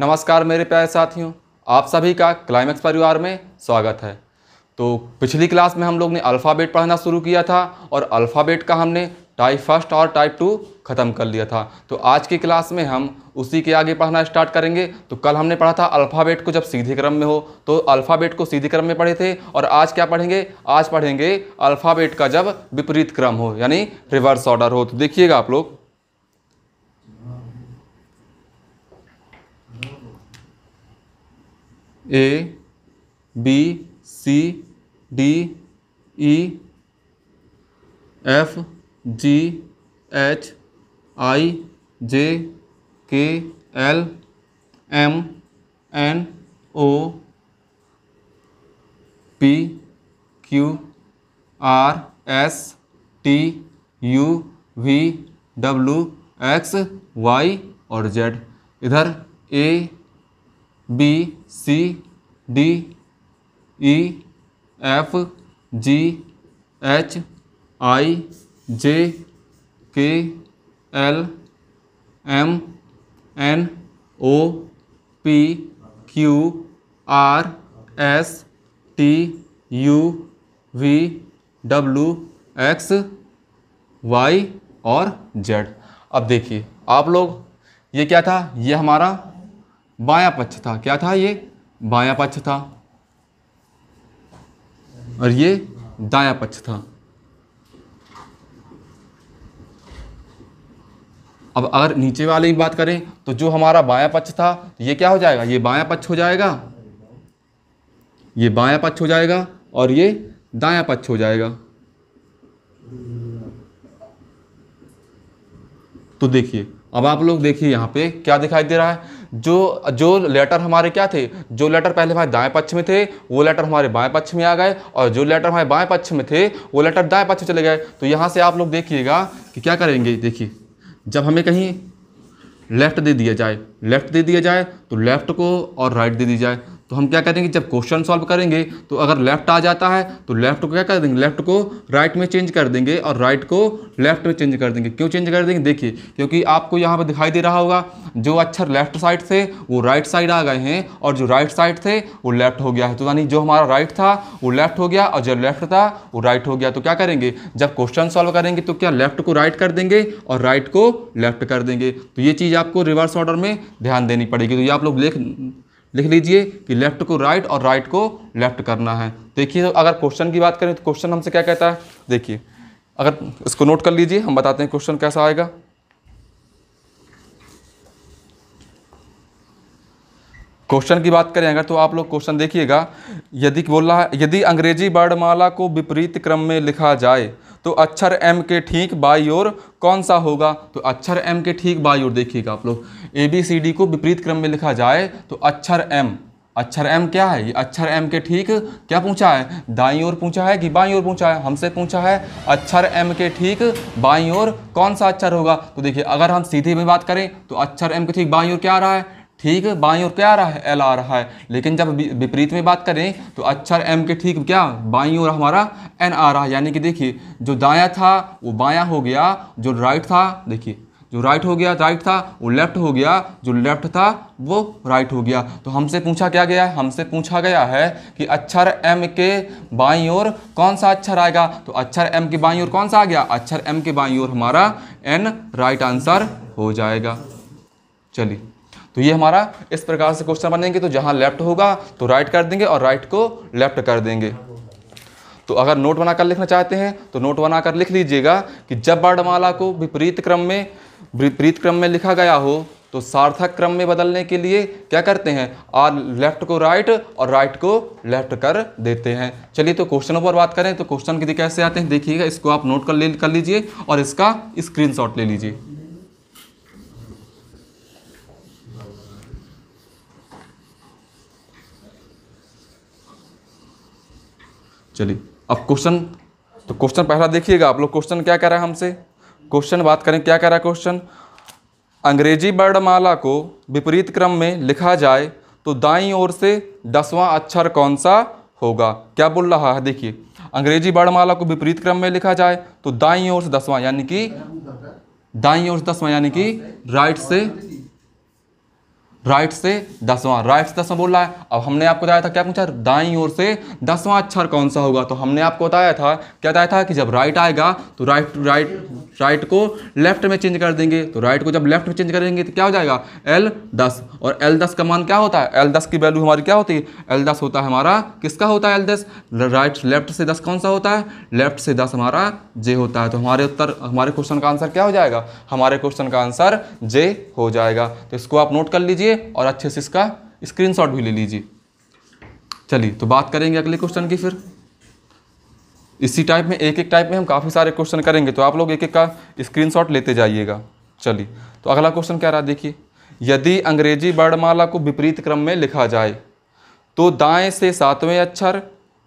नमस्कार मेरे प्यारे साथियों आप सभी का क्लाइमैक्स परिवार में स्वागत है तो पिछली क्लास में हम लोग ने अल्फ़ाबेट पढ़ना शुरू किया था और अल्फ़ाबेट का हमने टाइप फर्स्ट और टाइप टू ख़त्म कर लिया था तो आज की क्लास में हम उसी के आगे पढ़ना स्टार्ट करेंगे तो कल हमने पढ़ा था अल्फ़ाबेट को जब सीधे क्रम में हो तो अल्फ़ाबेट को सीधे क्रम में पढ़े थे और आज क्या पढ़ेंगे आज पढ़ेंगे अल्फ़ाबेट का जब विपरीत क्रम हो यानी रिवर्स ऑर्डर हो तो देखिएगा आप लोग A B C D E F G H I J K L M N O P Q R S T U V W X Y और जेड इधर A B C D E F G H I J K L M N O P Q R S T U V W X Y और Z अब देखिए आप लोग ये क्या था ये हमारा बाया पक्ष था क्या था ये बाया पक्ष था और ये दाया पक्ष था अब अगर नीचे वाले की बात करें तो जो हमारा बाया पक्ष था ये क्या हो जाएगा ये बाया पक्ष हो जाएगा ये बाया पक्ष हो जाएगा और ये दाया पक्ष हो जाएगा तो देखिए अब आप लोग देखिए यहाँ पे क्या दिखाई दे रहा है जो जो लेटर हमारे क्या थे जो लेटर पहले हमारे दाएं पक्ष में थे वो लेटर हमारे बाएं पक्ष में आ गए और जो लेटर हमारे बाएं पक्ष में थे वो लेटर दाएं पक्ष में चले गए तो यहाँ से आप लोग देखिएगा कि क्या करेंगे देखिए जब हमें कहीं लेफ़्ट दे दिया जाए लेफ़्ट दे दिया जाए तो लेफ़्ट को और राइट दे दी जाए तो हम क्या कह देंगे जब क्वेश्चन सॉल्व करेंगे तो अगर लेफ्ट आ जाता है तो लेफ्ट को क्या कर देंगे लेफ्ट को राइट में चेंज कर देंगे और राइट को लेफ्ट में चेंज कर देंगे क्यों चेंज कर देंगे देखिए क्योंकि आपको यहाँ पर दिखाई दे रहा होगा जो अक्षर लेफ्ट साइड थे वो राइट साइड आ गए हैं और जो राइट साइड थे वो लेफ्ट हो गया है तो यानी जो हमारा राइट था वो लेफ्ट हो गया और जो लेफ्ट था वो राइट हो गया तो क्या करेंगे जब क्वेश्चन सॉल्व करेंगे तो क्या लेफ्ट को राइट कर देंगे और राइट को लेफ्ट कर देंगे तो ये चीज़ आपको रिवर्स ऑर्डर में ध्यान देनी पड़ेगी तो ये आप लोग लेख लिख लीजिए कि लेफ्ट को राइट और राइट को लेफ्ट करना है देखिए अगर क्वेश्चन की बात करें तो क्वेश्चन हमसे क्या कहता है देखिए अगर इसको नोट कर लीजिए हम बताते हैं क्वेश्चन कैसा आएगा क्वेश्चन की बात करें अगर तो आप लोग क्वेश्चन देखिएगा यदि बोल रहा है यदि अंग्रेजी वर्णमाला को विपरीत क्रम में लिखा जाए तो अक्षर एम के ठीक बाई ओर कौन सा होगा तो अक्षर एम के ठीक बाई ओर देखिएगा आप लोग ए बी सी डी को विपरीत क्रम में लिखा जाए तो अक्षर एम अक्षर एम क्या है ये अक्षर एम के ठीक क्या पूछा है दाई ओर पूछा है कि बाई ओर पूछा है हमसे पूछा है अक्षर एम के ठीक बाई ओर कौन सा अक्षर होगा तो देखिए अगर हम सीधे में बात करें तो अक्षर एम के ठीक बाई ओर क्या आ रहा है ठीक है बाई और क्या आ रहा है एल आ रहा है लेकिन जब विपरीत में बात करें तो अक्षर एम के ठीक क्या बाई और हमारा एन आ रहा है यानी कि देखिए जो दाया था वो बाया हो गया जो राइट था देखिए जो राइट हो गया राइट था वो लेफ्ट हो गया जो लेफ्ट था वो राइट हो गया तो हमसे पूछा क्या गया है हमसे पूछा गया है कि अक्षर एम के बाई और कौन सा अक्षर आएगा तो अक्षर एम के बाई और कौन सा आ गया अक्षर एम के बाई और हमारा एन राइट आंसर हो जाएगा चलिए तो ये हमारा इस प्रकार से क्वेश्चन बनेंगे तो जहाँ लेफ्ट होगा तो राइट कर देंगे और राइट को लेफ्ट कर देंगे तो अगर नोट बनाकर लिखना चाहते हैं तो नोट बनाकर लिख लीजिएगा कि जब वर्णमाला को विपरीत क्रम में विपरीत क्रम में लिखा गया हो तो सार्थक क्रम में बदलने के लिए क्या करते हैं आर लेफ्ट को राइट और राइट को लेफ्ट कर देते हैं चलिए तो क्वेश्चनों पर बात करें तो क्वेश्चन कैसे आते हैं देखिएगा इसको आप नोट कर ले कर लीजिए और इसका स्क्रीनशॉट ले लीजिए चलिए अब क्वेश्चन तो क्वेश्चन पहला देखिएगा आप लोग क्वेश्चन क्या कह रहा है हमसे क्वेश्चन बात करें क्या कह रहा है क्वेश्चन अंग्रेजी वर्णमाला को विपरीत क्रम में लिखा जाए तो दाई ओर से दसवां अक्षर कौन सा होगा क्या बोल रहा है देखिए अंग्रेजी वर्णमाला को विपरीत क्रम में लिखा जाए तो दाई ओर से दसवां यानी कि दाई ओर से दसवां यानी कि राइट से राइट से दसवां राइट से दसवां बोल रहा है अब हमने आपको बताया था क्या पूछा दाई ओर से दसवां अक्षर कौन सा होगा तो हमने आपको बताया था क्या बताया था कि जब राइट आएगा तो राइट राइट राइट को लेफ्ट में चेंज कर देंगे तो राइट को जब लेफ्ट में चेंज करेंगे तो क्या हो जाएगा एल दस और एल दस का मान क्या होता है एल दस की वैल्यू हमारी क्या होती है एल दस होता है हमारा किसका होता है एल दस राइट लेफ्ट से दस कौन सा होता है लेफ्ट से दस हमारा जे होता है तो हमारे उत्तर हमारे क्वेश्चन का आंसर क्या हो जाएगा हमारे क्वेश्चन का आंसर जे हो जाएगा तो इसको आप नोट कर लीजिए लीजिए और अच्छे से इसका स्क्रीनशॉट भी ले लीजिए चलिए तो बात करेंगे अगले क्वेश्चन की फिर इसी टाइप में एक एक टाइप में हम काफ़ी सारे क्वेश्चन करेंगे तो आप लोग एक एक का स्क्रीनशॉट लेते जाइएगा चलिए तो अगला क्वेश्चन क्या रहा देखिए यदि अंग्रेजी वर्णमाला को विपरीत क्रम में लिखा जाए तो दाएं से सातवें अक्षर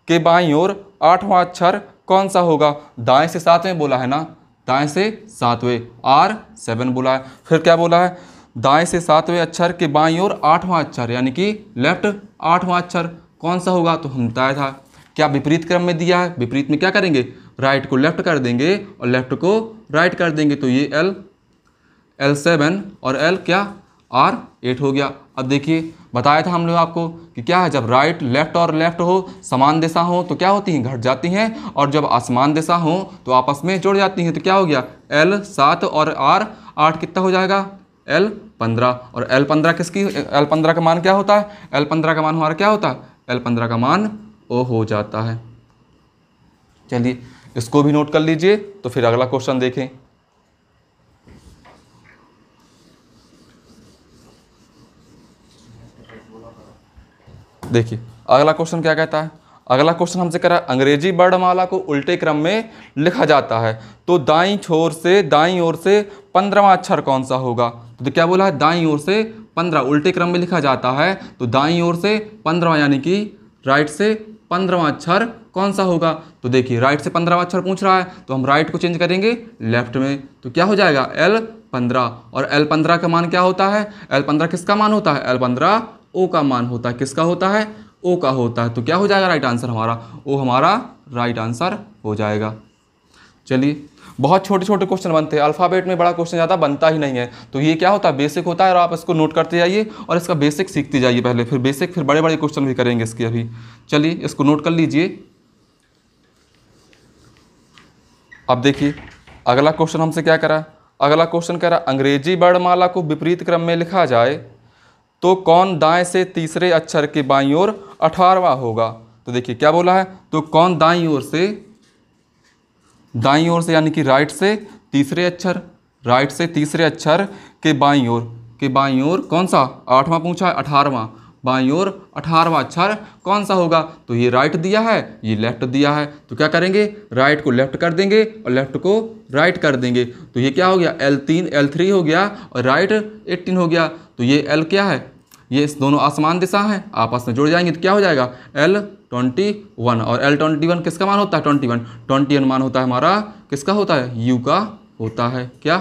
के बाईं ओर आठवां अक्षर कौन सा होगा दाएं से सातवें बोला है ना दाएं से सातवें आर सेवन बोला है फिर क्या बोला है दाएं से सातवें अक्षर के बाईं ओर आठवां अक्षर यानी कि लेफ्ट आठवां अक्षर कौन सा होगा तो हम बताया था क्या विपरीत क्रम में दिया है विपरीत में क्या करेंगे राइट को लेफ्ट कर देंगे और लेफ्ट को राइट कर देंगे तो ये एल एल सेवन और एल क्या आर एट हो गया अब देखिए बताया था हम लोग आपको कि क्या है जब राइट लेफ्ट और लेफ्ट हो समान दिशा हो तो क्या होती हैं घट जाती हैं और जब आसमान दिशा हो तो आपस में जुड़ जाती हैं तो क्या हो गया एल सात और आर आठ कितना हो जाएगा एल पंद्रह और एल पंद्रह किसकी एल पंद्रह का मान क्या होता है एल पंद्रह का मान हमारा क्या होता है एल पंद्रह का मान ओ हो जाता है चलिए इसको भी नोट कर लीजिए तो फिर अगला क्वेश्चन देखें देखिए अगला क्वेश्चन क्या कहता है अगला क्वेश्चन हमसे करा अंग्रेजी वर्णमाला को उल्टे क्रम में लिखा जाता है तो दाई छोर से दाई ओर से पंद्रहवा अक्षर कौन सा होगा तो क्या बोला है दाई ओर से पंद्रह उल्टे क्रम में लिखा जाता है तो दाई ओर से पंद्रहवा यानी कि राइट से पंद्रहवा अक्षर कौन सा होगा तो देखिए राइट से पंद्रहवा अक्षर पूछ रहा है तो हम राइट को चेंज करेंगे लेफ्ट में तो क्या हो जाएगा एल पंद्रह और एल पंद्रह का मान क्या होता है एल पंद्रह किसका मान होता है एल पंद्रह ओ का मान होता है किसका होता है ओ का होता है तो क्या हो जाएगा राइट आंसर हमारा ओ हमारा राइट आंसर हो जाएगा चलिए बहुत छोटे छोटे क्वेश्चन बनते हैं अल्फ़ाबेट में बड़ा क्वेश्चन ज़्यादा बनता ही नहीं है तो ये क्या होता है बेसिक होता है और आप इसको नोट करते जाइए और इसका बेसिक सीखते जाइए पहले फिर बेसिक फिर बड़े बड़े क्वेश्चन भी करेंगे इसके अभी चलिए इसको नोट कर लीजिए अब देखिए अगला क्वेश्चन हमसे क्या करा अगला क्वेश्चन करा अंग्रेजी वर्णमाला को विपरीत क्रम में लिखा जाए तो कौन दाएं से तीसरे अक्षर के बाई ओर अठारवा होगा तो देखिए क्या बोला है तो कौन दाई ओर से दाई ओर से यानी कि राइट से तीसरे अक्षर राइट से तीसरे अक्षर के बाई ओर के बाई ओर कौन सा आठवां पूछा है अठारवां बाई ओर अठारवां अक्षर कौन सा होगा तो ये राइट दिया है ये लेफ्ट दिया है तो क्या करेंगे राइट को लेफ्ट कर देंगे और लेफ्ट को राइट कर देंगे तो ये क्या हो गया एल तीन एल थ्री हो गया और राइट एट्टीन हो गया तो ये एल क्या है ये इस दोनों आसमान दिशा हैं आपस में जुड़ जाएंगे तो क्या हो जाएगा एल ट्वेंटी वन और एल ट्वेंटी वन किसका मान होता है ट्वेंटी वन ट्वेंटी वन मान होता है हमारा किसका होता है यू का होता है क्या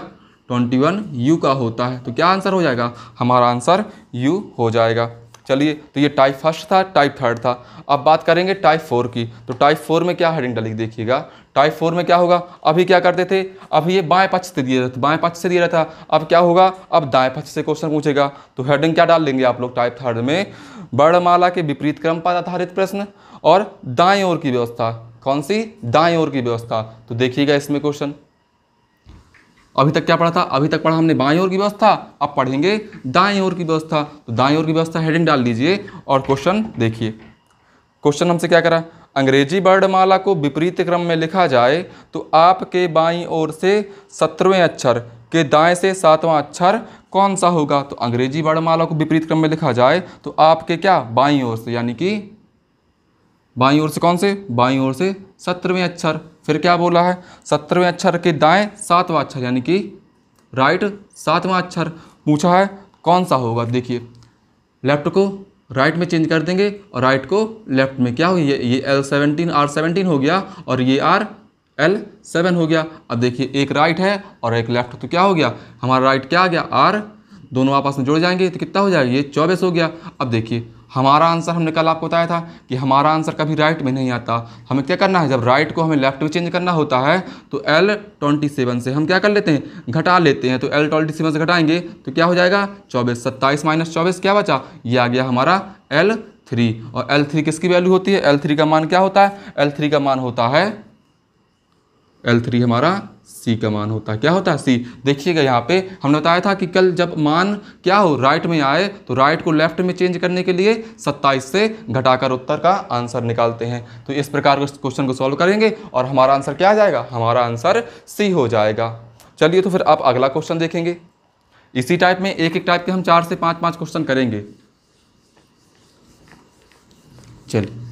ट्वेंटी वन यू का होता है तो क्या आंसर हो जाएगा हमारा आंसर यू हो जाएगा चलिए तो ये टाइप फर्स्ट था टाइप थर्ड था अब बात करेंगे टाइप फोर की तो टाइप फोर में क्या हेडिंग डली देखिएगा टाइप फोर में क्या होगा अभी क्या करते थे अभी ये बाएं पक्ष से दिया था बाएं पक्ष से दिया था अब क्या होगा अब दाएं पक्ष से क्वेश्चन पूछेगा तो हेडिंग क्या डाल लेंगे आप लोग टाइप थर्ड में वर्णमाला के विपरीत क्रम पर आधारित प्रश्न और दाएँ ओर की व्यवस्था कौन सी दाएँ ओर की व्यवस्था तो देखिएगा इसमें क्वेश्चन अभी तक क्या पढ़ा था अभी तक पढ़ा हमने बाएं ओर की व्यवस्था अब पढ़ेंगे दाएं ओर की व्यवस्था तो दाएं ओर की व्यवस्था हेडिंग डाल दीजिए और क्वेश्चन देखिए क्वेश्चन हमसे क्या करा अंग्रेजी वर्णमाला को विपरीत क्रम में लिखा जाए तो आपके बाई ओर से सत्रहवें अक्षर के दाएं से सातवां अक्षर कौन सा होगा तो अंग्रेजी वर्णमाला को विपरीत क्रम में लिखा जाए तो आपके क्या बाई ओर से यानी कि बाई ओर से कौन से बाई ओर से सत्रहवें अक्षर फिर क्या बोला है सत्तरवें अक्षर के दाएं सातवां अक्षर यानी कि राइट सातवां अक्षर पूछा है कौन सा होगा देखिए लेफ्ट को राइट में चेंज कर देंगे और राइट को लेफ्ट में क्या हो ये ये एल सेवनटीन आर सेवनटीन हो गया और ये आर एल सेवन हो गया अब देखिए एक राइट है और एक लेफ्ट तो क्या हो गया हमारा राइट क्या आ गया आर दोनों आपस में जुड़ जाएंगे तो कितना हो जाएगा ये चौबीस हो गया अब देखिए हमारा आंसर हमने कल आपको बताया था कि हमारा आंसर कभी राइट में नहीं आता हमें क्या करना है जब राइट को हमें लेफ्ट में चेंज करना होता है तो एल ट्वेंटी सेवन से हम क्या कर लेते हैं घटा लेते हैं तो एल ट्वेंटी सेवन से घटाएंगे तो क्या हो जाएगा चौबीस सत्ताईस माइनस चौबीस क्या बचा ये आ गया हमारा एल थ्री और एल थ्री किसकी वैल्यू होती है एल थ्री का मान क्या होता है एल थ्री का मान होता है एल थ्री हमारा सी का मान होता है क्या होता है सी देखिएगा यहाँ पे हमने बताया था कि कल जब मान क्या हो राइट में आए तो राइट को लेफ्ट में चेंज करने के लिए 27 से घटाकर उत्तर का आंसर निकालते हैं तो इस प्रकार के क्वेश्चन को सॉल्व करेंगे और हमारा आंसर क्या आ जाएगा हमारा आंसर सी हो जाएगा चलिए तो फिर आप अगला क्वेश्चन देखेंगे इसी टाइप में एक एक टाइप के हम चार से पाँच पाँच क्वेश्चन करेंगे चलिए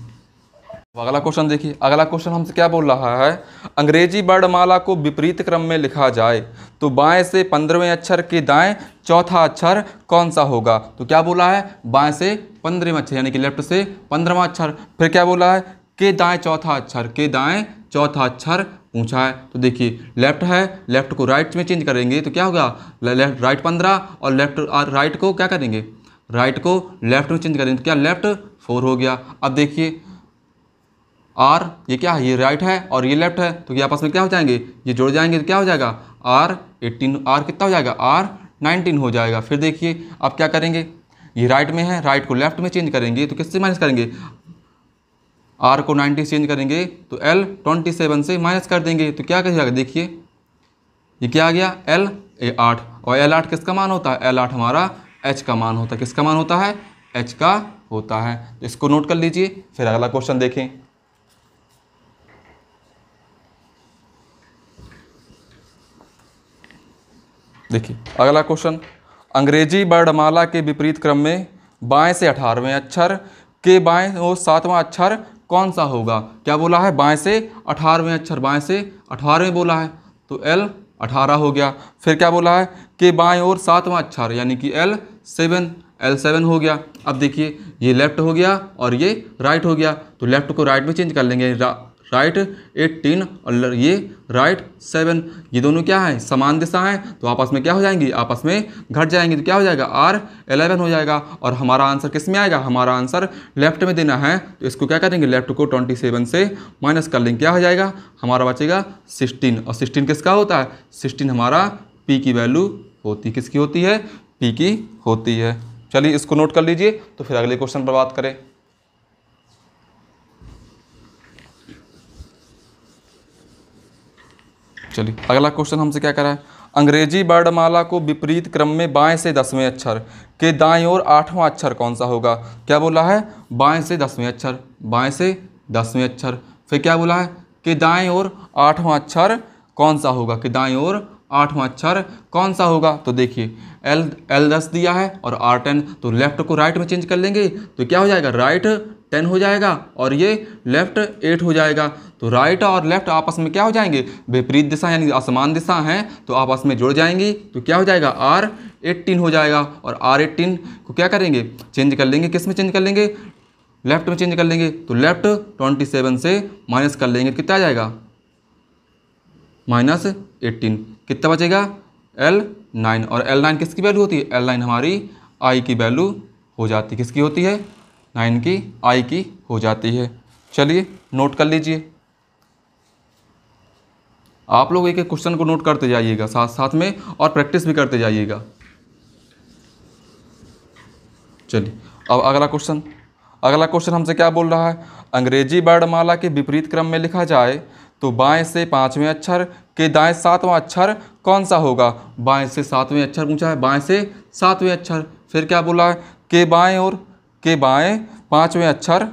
अगला क्वेश्चन देखिए अगला क्वेश्चन हमसे क्या बोल रहा है अंग्रेजी वर्णमाला को विपरीत क्रम में लिखा जाए तो बाएं से पंद्रहवें अक्षर के दाएं चौथा अक्षर कौन सा होगा तो क्या बोला है बाएं से पंद्रहवें अक्षर यानी कि लेफ्ट से पंद्रहवा अक्षर फिर क्या बोला है के दाएं चौथा अक्षर के दाएं चौथा अक्षर पूछा है तो देखिए लेफ्ट है लेफ्ट को राइट में चेंज करेंगे तो क्या होगा लेफ्ट राइट पंद्रह और लेफ्ट राइट uh, को क्या करेंगे राइट को लेफ्ट में चेंज करेंगे तो क्या लेफ्ट फोर हो गया अब देखिए आर ये क्या है ये राइट है और ये लेफ्ट है तो ये आपस में क्या हो जाएंगे ये जुड़ जाएंगे तो क्या हो जाएगा आर एट्टीन आर कितना हो जाएगा आर नाइनटीन हो जाएगा फिर देखिए आप क्या करेंगे ये राइट में है राइट को लेफ्ट में चेंज करेंगे तो किससे माइनस करेंगे आर को नाइन्टी चेंज करेंगे तो एल ट्वेंटी सेवन से माइनस कर देंगे तो क्या कर जाएगा देखिए ये क्या आ गया एल ए आठ और एल आठ किसका मान होता है एल आठ हमारा एच का मान होता है किसका मान होता है एच का होता है तो इसको नोट कर लीजिए फिर अगला क्वेश्चन देखें देखिए अगला क्वेश्चन अंग्रेजी वर्णमाला के विपरीत क्रम में बाएं से अठारहवें अक्षर के बाएं और सातवां अक्षर कौन सा होगा क्या बोला है बाएं से अठारहवें अक्षर बाएं से अठारहवें बोला है तो एल अठारह हो गया फिर क्या बोला है के बाएं और सातवां अक्षर यानी कि एल सेवन एल सेवन हो गया अब देखिए ये लेफ्ट हो गया और ये राइट हो गया तो लेफ्ट को राइट में चेंज कर लेंगे राइट एट्टीन और ये राइट सेवन ये दोनों क्या है समान दिशा हैं तो आपस में क्या हो जाएंगी आपस में घट जाएंगी तो क्या हो जाएगा आर एलेवन हो जाएगा और हमारा आंसर किस में आएगा हमारा आंसर लेफ्ट में देना है तो इसको क्या करेंगे लेफ्ट को ट्वेंटी सेवन से माइनस कर लेंगे क्या हो जाएगा हमारा बचेगा सिक्सटीन और सिक्सटीन किसका होता है सिक्सटीन हमारा पी की वैल्यू होती किसकी होती है पी की होती है चलिए इसको नोट कर लीजिए तो फिर अगले क्वेश्चन पर बात करें चलिए अगला क्वेश्चन हमसे क्या करा है अंग्रेजी वर्णमाला को विपरीत क्रम में बाएं से दसवें अक्षर के दाएं और आठवां अक्षर कौन सा होगा क्या बोला है बाएं से दसवें अक्षर बाएं से दसवें अक्षर फिर क्या बोला है कि दाएं और आठवां अक्षर कौन सा होगा कि दाएं और आठवां अक्षर कौन सा होगा तो देखिए एल एल दस दिया है और आर टेन तो लेफ्ट को राइट में चेंज कर लेंगे तो क्या हो जाएगा राइट टेन हो जाएगा और ये लेफ्ट एट हो जाएगा तो राइट और लेफ्ट आपस में क्या हो जाएंगे विपरीत दिशा यानी असमान दिशा हैं तो आपस में जुड़ जाएंगी तो क्या हो जाएगा आर एट्टीन हो जाएगा और आर एट्टीन को क्या करेंगे चेंज कर लेंगे किस में चेंज कर लेंगे लेफ्ट में चेंज कर लेंगे तो लेफ्ट ट्वेंटी सेवन से माइनस कर लेंगे कितना आ जाएगा माइनस एट्टीन कितना बचेगा एल नाइन और एल नाइन किसकी वैल्यू होती है एल नाइन हमारी आई की वैल्यू हो जाती है किसकी होती है नाइन की आई की हो जाती है चलिए नोट कर लीजिए आप लोग एक एक क्वेश्चन को नोट करते जाइएगा साथ साथ में और प्रैक्टिस भी करते जाइएगा चलिए अब अगला क्वेश्चन अगला क्वेश्चन हमसे क्या बोल रहा है अंग्रेजी वर्णमाला के विपरीत क्रम में लिखा जाए तो बाएं से पांचवें अक्षर के दाएं सातवां अक्षर कौन सा होगा बाएं से सातवें अक्षर पूछा है बाएं से सातवें अक्षर फिर क्या बोला है के बाएं और के बाएं पांचवें अक्षर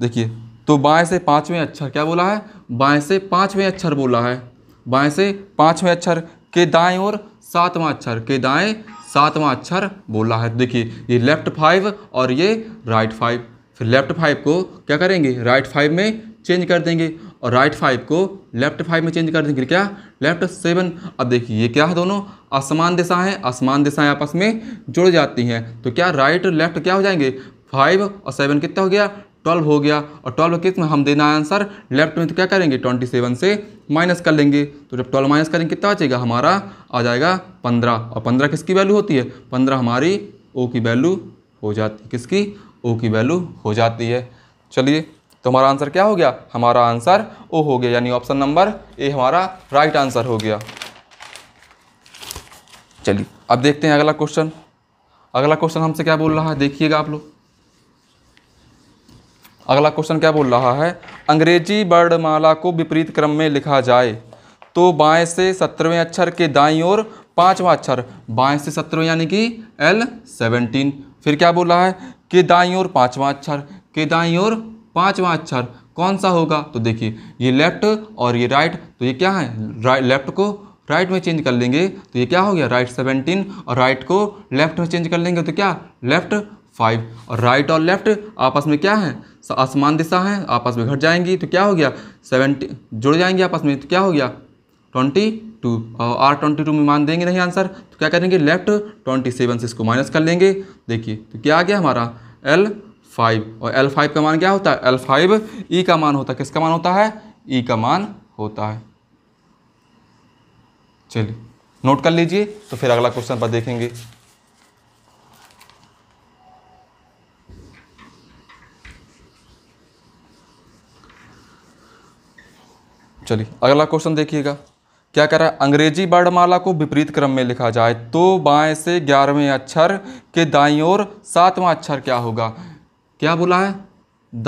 देखिए तो बाएं से पांचवें अक्षर क्या बोला है बाएं से पांचवें अक्षर बोला है बाएं से पांचवें अक्षर के दाएं और सातवां अक्षर के दाएं सातवां अक्षर बोला है देखिए ये लेफ्ट फाइव और ये राइट फाइव फिर लेफ्ट फाइव को क्या करेंगे राइट फाइव में चेंज कर देंगे और राइट फाइव को लेफ्ट फाइव में चेंज कर देंगे क्या लेफ्ट सेवन अब देखिए ये क्या है दोनों असमान दिशा है असमान दिशाएं आपस में जुड़ जाती हैं तो क्या राइट और लेफ्ट क्या हो जाएंगे फाइव और सेवन कितना हो गया ट्वेल्व हो गया और ट्वेल्व किस में हम देना है आंसर लेफ्ट में तो क्या करेंगे ट्वेंटी सेवन से माइनस कर लेंगे तो जब ट्वेल्व माइनस करेंगे कितना बचेगा हमारा आ जाएगा पंद्रह और पंद्रह किसकी वैल्यू होती है पंद्रह हमारी ओ की वैल्यू हो जाती है किसकी ओ की वैल्यू हो जाती है चलिए तो हमारा आंसर क्या हो गया हमारा आंसर ओ हो गया यानी ऑप्शन नंबर ए हमारा राइट आंसर हो गया चलिए अब देखते हैं अगला क्वेश्चन अगला क्वेश्चन हमसे क्या बोल रहा है देखिएगा आप लोग अगला क्वेश्चन क्या बोल रहा है अंग्रेजी वर्णमाला को विपरीत क्रम में लिखा जाए तो बाएं से सत्रहवें अक्षर के दाई ओर पांचवा अक्षर बाएं से सत्रहवें यानी कि एल सेवनटीन फिर क्या बोल रहा है के दाई ओर पांचवा अक्षर के दाई ओर पाँचवा अक्षर कौन सा होगा तो देखिए ये लेफ्ट और ये राइट तो ये क्या है राइट लेफ्ट को राइट में चेंज कर लेंगे तो ये क्या हो गया राइट सेवनटीन और राइट को लेफ्ट में चेंज कर लेंगे तो क्या लेफ्ट फाइव और राइट और लेफ्ट आपस में क्या है आसमान दिशा है आपस में घट जाएंगी तो क्या हो गया सेवेंटी जुड़ जाएंगे आपस में तो क्या हो गया ट्वेंटी टू और आर ट्वेंटी टू में मान देंगे नहीं आंसर तो क्या करेंगे लेफ्ट ट्वेंटी सेवन से इसको माइनस कर लेंगे देखिए तो क्या आ गया हमारा एल फाइव और एल फाइव का मान क्या होता है एल फाइव ई का मान होता है किसका मान होता है ई e का मान होता है चलिए नोट कर लीजिए तो फिर अगला क्वेश्चन पर देखेंगे चलिए अगला क्वेश्चन देखिएगा क्या कह रहा है अंग्रेजी वर्णमाला को विपरीत क्रम में लिखा जाए तो बाएं से ग्यारहवें अक्षर के दाईं ओर सातवां अक्षर क्या होगा क्या बोला है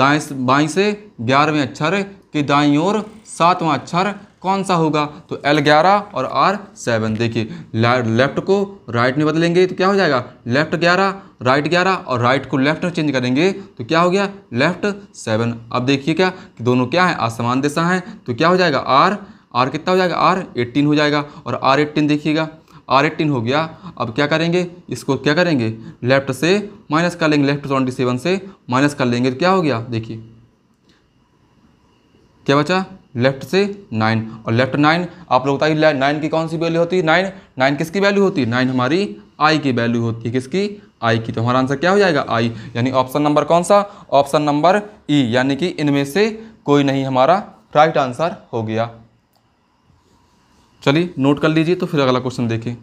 दाएं बाई से ग्यारहवें अक्षर के दाई ओर सातवां अक्षर कौन सा होगा तो एल ग्यारह और आर सेवन देखिए लेफ्ट को राइट में बदलेंगे तो क्या हो जाएगा लेफ्ट ग्यारह राइट ग्यारह और राइट को लेफ्ट में चेंज करेंगे तो क्या हो गया लेफ्ट सेवन अब देखिए क्या कि दोनों क्या है असमान दिशा हैं तो क्या हो जाएगा आर आर कितना हो जाएगा आर एट्टीन हो जाएगा और आर एट्टीन देखिएगा आर एट्टीन हो गया अब क्या करेंगे इसको क्या करेंगे लेफ्ट से माइनस कर लेंगे लेफ्ट ट्वेंटी सेवन से माइनस कर लेंगे तो क्या हो गया देखिए क्या बचा लेफ्ट से नाइन और लेफ्ट नाइन आप लोग बताइए नाइन की कौन सी वैल्यू होती है नाइन नाइन किसकी वैल्यू होती है नाइन हमारी आई की वैल्यू होती है किसकी आई की तो हमारा आंसर क्या हो जाएगा आई यानी ऑप्शन नंबर कौन सा ऑप्शन नंबर ई यानी कि इनमें से कोई नहीं हमारा राइट आंसर हो गया चलिए नोट कर लीजिए तो फिर अगला क्वेश्चन देखिए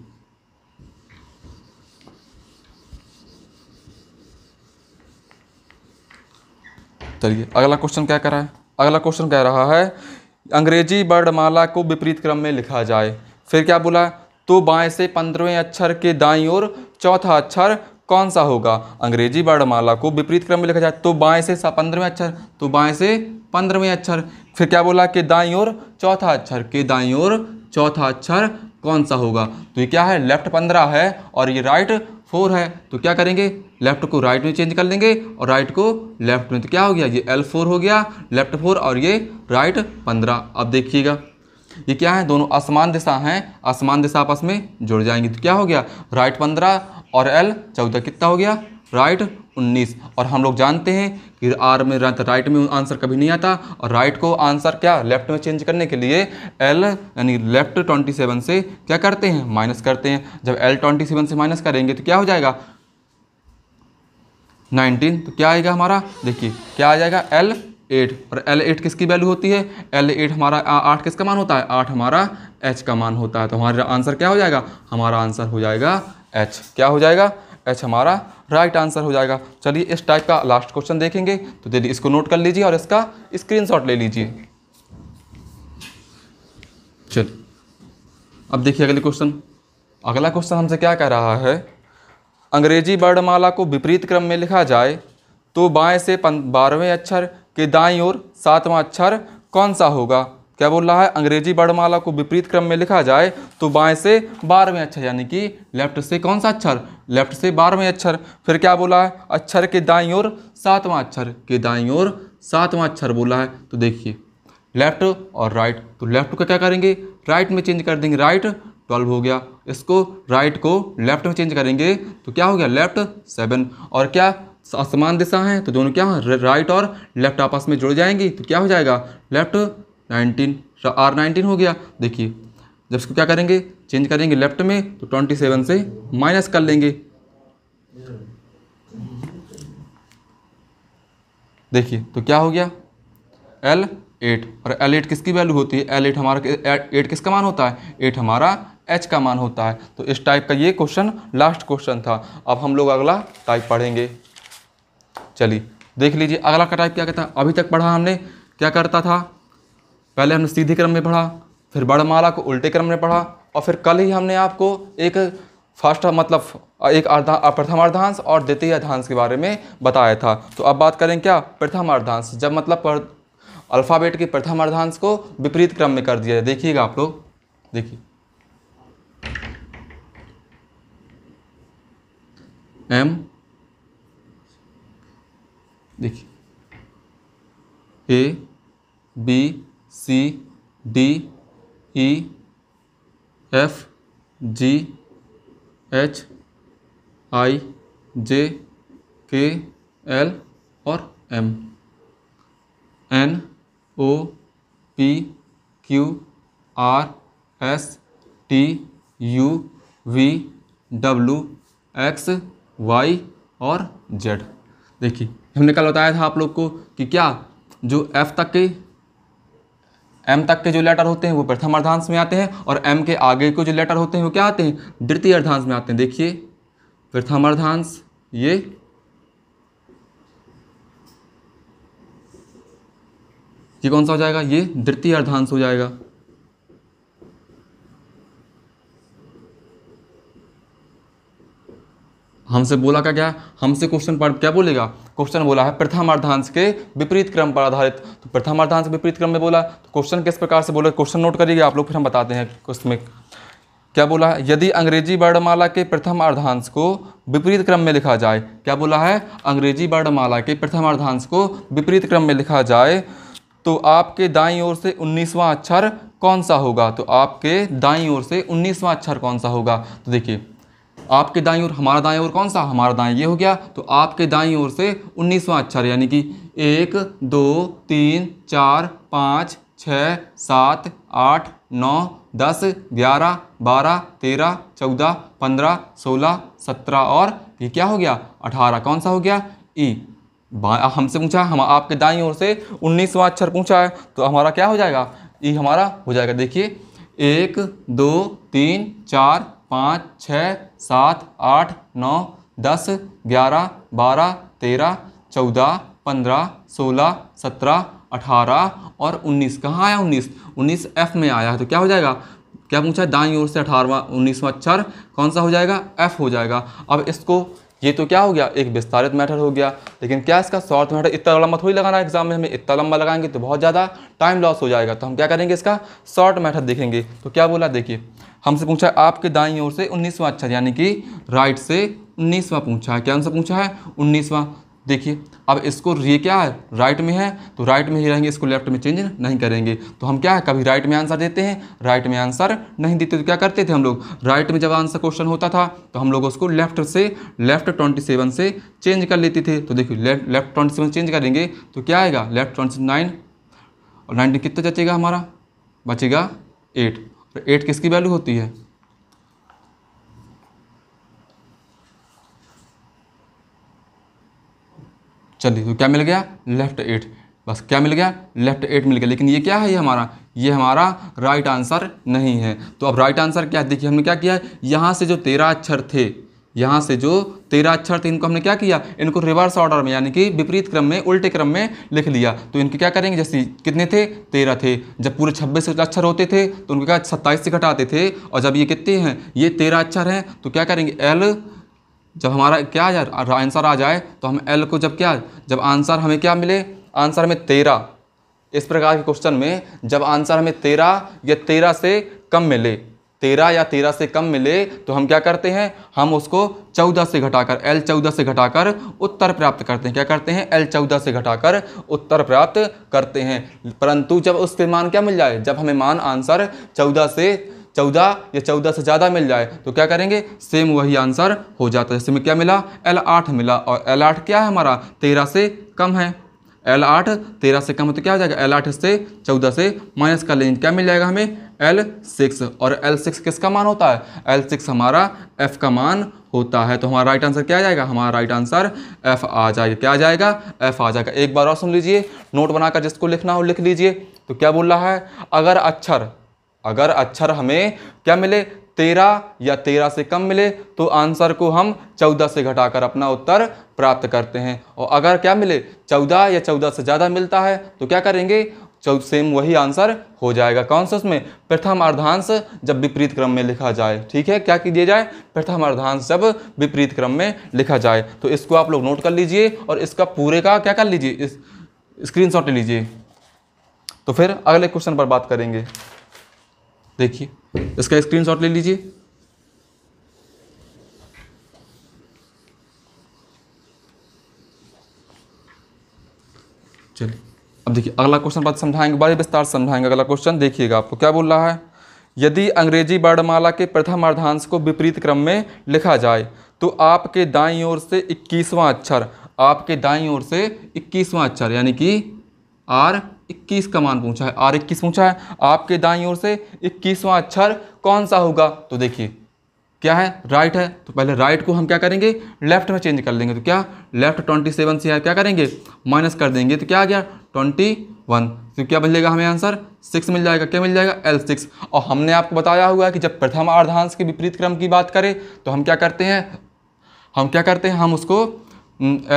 चलिए अगला क्वेश्चन क्या करा है अगला क्वेश्चन कह रहा है अंग्रेजी वर्णमाला को विपरीत क्रम में लिखा जाए फिर क्या बोला तो बाएं से पंद्रहवें अक्षर के दाईं ओर चौथा अक्षर कौन सा होगा अंग्रेजी वर्णमाला को विपरीत क्रम में लिखा जाए तो बाएं से पंद्रहवें अक्षर तो बाएं से पंद्रहवें अक्षर फिर क्या बोला कि दाई ओर चौथा अक्षर के दाई ओर चौथा अक्षर कौन सा होगा तो ये क्या है लेफ्ट पंद्रह है और ये राइट फोर है तो क्या करेंगे लेफ्ट को राइट में चेंज कर लेंगे और राइट को लेफ्ट में तो क्या हो गया ये एल फोर हो गया लेफ्ट फोर और ये राइट पंद्रह अब देखिएगा ये क्या है दोनों असमान दिशा हैं असमान दिशा आपस में जुड़ जाएंगी तो क्या हो गया राइट पंद्रह और एल चौदह कितना हो गया राइट उन्नीस और हम लोग जानते हैं कि आर में राइट में आंसर कभी नहीं आता और राइट को आंसर क्या लेफ्ट में चेंज करने के लिए एल यानी लेफ्ट ट्वेंटी सेवन से क्या करते हैं माइनस करते हैं जब एल ट्वेंटी सेवन से माइनस करेंगे तो क्या हो जाएगा नाइनटीन तो क्या आएगा हमारा देखिए क्या आ जाएगा एल एट और एल एट किसकी वैल्यू होती है एल एट हमारा आठ किसका मान होता है आठ हमारा एच का मान होता है तो हमारा आंसर क्या हो जाएगा हमारा आंसर हो जाएगा एच क्या हो जाएगा एच हमारा राइट आंसर हो जाएगा चलिए इस टाइप का लास्ट क्वेश्चन देखेंगे तो दीदी इसको नोट कर लीजिए और इसका स्क्रीनशॉट ले लीजिए चलिए अब देखिए अगले क्वेश्चन अगला क्वेश्चन हमसे क्या कह रहा है अंग्रेजी वर्णमाला को विपरीत क्रम में लिखा जाए तो बाएं से बारहवें अक्षर के दाईं ओर सातवां अक्षर कौन सा होगा क्या बोल रहा है अंग्रेजी वर्णमाला को विपरीत क्रम में लिखा जाए तो बाएं से बारहवें अक्षर यानी कि लेफ्ट से कौन सा अक्षर लेफ्ट से बारहवें अक्षर फिर क्या बोला है अक्षर के दाई और सातवां अक्षर के दाई और सातवां अक्षर बोला है तो देखिए लेफ्ट और राइट तो लेफ्ट का क्या करेंगे राइट में चेंज कर देंगे राइट ट्वेल्व हो गया इसको राइट को लेफ्ट में चेंज करेंगे तो क्या हो गया लेफ्ट सेवन और क्या असमान दिशा है तो दोनों क्या राइट और लेफ्ट आपस में जुड़ जाएंगी तो क्या हो जाएगा लेफ्ट नाइनटीन आर नाइनटीन हो गया देखिए जब इसको क्या करेंगे चेंज करेंगे लेफ्ट में तो ट्वेंटी सेवन से माइनस कर लेंगे देखिए तो क्या हो गया एल एट और एल एट किसकी वैल्यू होती है एल एट हमारा एट किसका मान होता है एट हमारा एच का मान होता है तो इस टाइप का ये क्वेश्चन लास्ट क्वेश्चन था अब हम लोग अगला टाइप पढ़ेंगे चलिए देख लीजिए अगला का टाइप क्या कहता है अभी तक पढ़ा हमने क्या करता था पहले हमने सीधे क्रम में पढ़ा फिर वर्णमाला को उल्टे क्रम में पढ़ा और फिर कल ही हमने आपको एक फर्स्ट मतलब एक प्रथम अर्धांश और द्वितीय अर्धांश के बारे में बताया था तो अब बात करें क्या प्रथम अर्धांश जब मतलब अल्फ़ाबेट के प्रथम अर्धांश को विपरीत क्रम में कर दिया जाए देखिएगा आप लोग देखिए एम देखिए A B C D E F G H I J K L और M N O P Q R S T U V W X Y और जेड देखिए हमने कल बताया था आप लोग को कि क्या जो एफ़ तक के एम तक के जो लेटर होते हैं वो प्रथम अर्धांश में आते हैं और एम के आगे के जो लेटर होते हैं वो क्या आते हैं द्वितीय अर्धांश में आते हैं देखिए प्रथम अर्धांश ये ये कौन सा हो जाएगा ये द्वितीय अर्धांश हो जाएगा हमसे बोला का क्या हमसे क्वेश्चन पर क्या बोलेगा क्वेश्चन बोला है प्रथम अर्धांश के विपरीत क्रम पर आधारित तो प्रथम के विपरीत क्रम में बोला तो क्वेश्चन किस प्रकार से बोला क्वेश्चन नोट करिएगा आप लोग फिर हम बताते हैं उसमें क्या बोला है यदि अंग्रेजी वर्णमाला के प्रथम अर्धांश को विपरीत क्रम में लिखा जाए क्या बोला है अंग्रेजी वर्णमाला के प्रथम अर्धांश को विपरीत क्रम में लिखा जाए तो आपके दाई ओर से उन्नीसवां अक्षर कौन सा होगा तो आपके दाई ओर से उन्नीसवां अक्षर कौन सा होगा तो देखिए आपके दाई और हमारा दाएँ और कौन सा हमारा दाएँ ये हो गया तो आपके दाई ओर से उन्नीसवां अक्षर यानी कि एक दो तीन चार पाँच छ सात आठ नौ दस ग्यारह बारह तेरह चौदह पंद्रह सोलह सत्रह और ये क्या हो गया अठारह कौन सा हो गया ई हमसे पूछा हम आपके दाई ओर से उन्नीसवा अक्षर पूछा है तो हमारा क्या हो जाएगा ई हमारा हो जाएगा देखिए एक दो तीन चार पाँच छः सात आठ नौ दस ग्यारह बारह तेरह चौदह पंद्रह सोलह सत्रह अठारह और उन्नीस कहाँ आया उन्नीस उन्नीस एफ़ में आया है तो क्या हो जाएगा क्या पूछा है दाई ओर से अठारहवा उन्नीसवा अक्षर कौन सा हो जाएगा एफ़ हो जाएगा अब इसको ये तो क्या हो गया एक विस्तारित मैटर हो गया लेकिन क्या इसका शॉर्ट मैटर इतना लंबा थोड़ी लगाना एग्जाम में हमें इतना लंबा लगाएंगे तो बहुत ज़्यादा टाइम लॉस हो जाएगा तो हम क्या करेंगे इसका शॉर्ट मैटर देखेंगे तो क्या बोला देखिए हमसे पूछा है आपके दाई ओर से उन्नीसवां अच्छा यानी कि राइट से उन्नीसवां पूछा है क्या आंसर पूछा है उन्नीसवां देखिए अब इसको ये क्या है राइट में है तो राइट में ही रहेंगे इसको लेफ्ट में चेंज नहीं करेंगे तो हम क्या है कभी राइट में आंसर देते हैं राइट में आंसर नहीं देते तो क्या करते थे हम लोग राइट में जब आंसर क्वेश्चन होता था तो हम लोग उसको लेफ्ट से लेफ्ट ट्वेंटी सेवन से चेंज कर लेते थे तो देखिए left left twenty seven change करेंगे तो क्या आएगा लेफ्ट ट्वेंटी नाइन और नाइनटीन कितना बचेगा हमारा बचेगा एट और एट किसकी वैल्यू होती है चलिए तो क्या मिल गया लेफ्ट एट बस क्या मिल गया लेफ्ट एट मिल गया लेकिन ये क्या है ये हमारा ये हमारा राइट आंसर नहीं है तो अब राइट आंसर क्या है देखिए हमने क्या किया है यहाँ से जो तेरह अक्षर थे यहाँ से जो तेरह अक्षर थे इनको हमने क्या किया इनको रिवर्स ऑर्डर में यानी कि विपरीत क्रम में उल्टे क्रम में लिख लिया तो इनके क्या करेंगे जैसे कितने थे तेरह थे जब पूरे छब्बीस अक्षर होते थे तो उनको क्या सत्ताईस से घटाते थे और जब ये कितने हैं ये तेरह अक्षर हैं तो क्या करेंगे एल जब हमारा क्या आ जाए आंसर आ जाए तो हम एल को जब क्या जब आंसर हमें क्या मिले आंसर हमें तेरह इस प्रकार के क्वेश्चन में जब आंसर हमें तेरह या तेरह से कम मिले तेरह या तेरह से कम मिले तो हम क्या करते हैं हम उसको चौदह से घटाकर एल चौदह से घटाकर उत्तर प्राप्त करते हैं क्या करते हैं एल चौदह से घटाकर उत्तर प्राप्त करते हैं परंतु जब उसके मान क्या मिल जाए जब हमें मान आंसर चौदह से चौदह या चौदह से ज़्यादा मिल जाए तो क्या करेंगे सेम वही आंसर हो जाता है इसमें क्या मिला एल आठ मिला और एल आठ क्या है हमारा तेरह से कम है एल आठ तेरह से कम है तो क्या हो जाएगा एल आठ से चौदह से माइनस कर लेंगे क्या मिल जाएगा हमें एल सिक्स और एल सिक्स किसका मान होता है एल सिक्स हमारा एफ़ का मान होता है तो हमारा राइट आंसर क्या आ जाएगा हमारा राइट आंसर एफ़ आ जाएगा क्या आ जाएगा एफ़ आ जाएगा एक बार और सुन लीजिए नोट बनाकर जिसको लिखना हो लिख लीजिए तो क्या बोल रहा है अगर अक्षर अगर अक्षर अच्छा हमें क्या मिले तेरह या तेरह से कम मिले तो आंसर को हम चौदह से घटाकर अपना उत्तर प्राप्त करते हैं और अगर क्या मिले चौदह या चौदह से ज़्यादा मिलता है तो क्या करेंगे चौदह सेम वही आंसर हो जाएगा कौन सा उसमें प्रथम अर्धांश जब विपरीत क्रम में लिखा जाए ठीक है क्या किया जाए प्रथम अर्धांश जब विपरीत क्रम में लिखा जाए तो इसको आप लोग नोट कर लीजिए और इसका पूरे का क्या कर लीजिए इस स्क्रीन ले लीजिए तो फिर अगले क्वेश्चन पर बात करेंगे देखिए इसका स्क्रीनशॉट ले लीजिए चलिए अब देखिए अगला क्वेश्चन बात समझाएंगे बड़े विस्तार समझाएंगे अगला क्वेश्चन देखिएगा आपको क्या बोल रहा है यदि अंग्रेजी वर्णमाला के प्रथम अर्धांश को विपरीत क्रम में लिखा जाए तो आपके दाईं ओर से इक्कीसवां अक्षर आपके दाईं ओर से इक्कीसवां अक्षर यानी कि आर इक्कीस का मान पूछा है आर इक्कीस पूछा है आपके दाई ओर से इक्कीसवा अक्षर कौन सा होगा तो देखिए क्या है राइट है तो पहले राइट को हम क्या करेंगे लेफ्ट में चेंज कर लेंगे तो क्या लेफ्ट ट्वेंटी सेवन से क्या करेंगे माइनस कर देंगे तो क्या आ गया ट्वेंटी वन तो क्या मिल जाएगा हमें आंसर सिक्स मिल जाएगा क्या मिल जाएगा एल सिक्स और हमने आपको बताया हुआ है कि जब प्रथम अर्धांश के विपरीत क्रम की बात करें तो हम क्या करते हैं हम क्या करते हैं हम उसको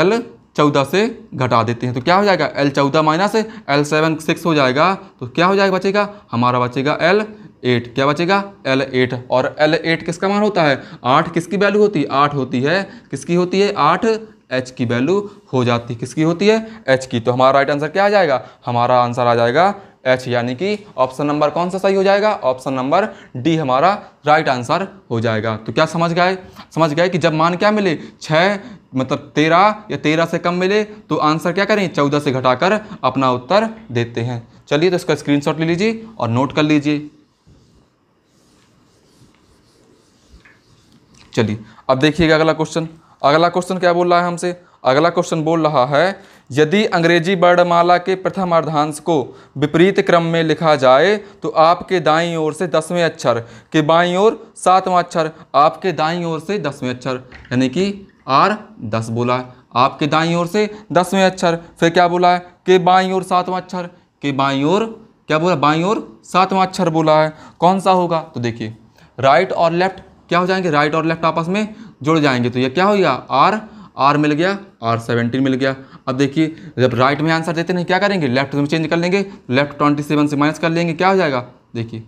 एल चौदह से घटा देते हैं तो क्या हो जाएगा एल चौदह माइनस एल सेवन सिक्स हो जाएगा तो क्या हो जाएगा बचेगा हमारा बचेगा एल एट क्या बचेगा एल एट और एल एट किसका मान होता है आठ किसकी वैल्यू होती है आठ होती है किसकी होती है आठ एच की वैल्यू हो जाती है किसकी होती है एच की तो हमारा राइट आंसर क्या आ जाएगा हमारा आंसर आ जाएगा एच यानी कि ऑप्शन नंबर कौन सा सही हो जाएगा ऑप्शन नंबर डी हमारा राइट आंसर हो जाएगा तो क्या समझ गए समझ गए कि जब मान क्या मिले छः मतलब तेरह या तेरह से कम मिले तो आंसर क्या करें चौदह से घटाकर अपना उत्तर देते हैं चलिए तो इसका स्क्रीनशॉट ले लीजिए और नोट कर लीजिए चलिए अब देखिएगा अगला क्वेश्चन अगला क्वेश्चन क्या बोल रहा है हमसे अगला क्वेश्चन बोल रहा है यदि अंग्रेजी वर्णमाला के प्रथम अर्धांश को विपरीत क्रम में लिखा जाए तो आपके दाईं ओर से दसवें अक्षर के बाईं ओर सातवां अक्षर आपके दाईं ओर से दसवें अक्षर यानी कि आर दस बोला है आपके दाई ओर से दसवें अक्षर फिर क्या बोला है के बाई और सातवां अक्षर के बाई और क्या बोला बाई और सातवां अक्षर बोला है कौन सा होगा तो देखिए राइट और लेफ्ट क्या हो जाएंगे राइट और लेफ्ट आपस में जुड़ जाएंगे तो ये क्या हो गया आर आर मिल गया आर सेवेंटीन मिल गया अब देखिए जब राइट में आंसर देते नहीं क्या करेंगे लेफ्ट में चेंज कर लेंगे लेफ्ट ट्वेंटी सेवन से माइनस कर लेंगे क्या हो जाएगा देखिए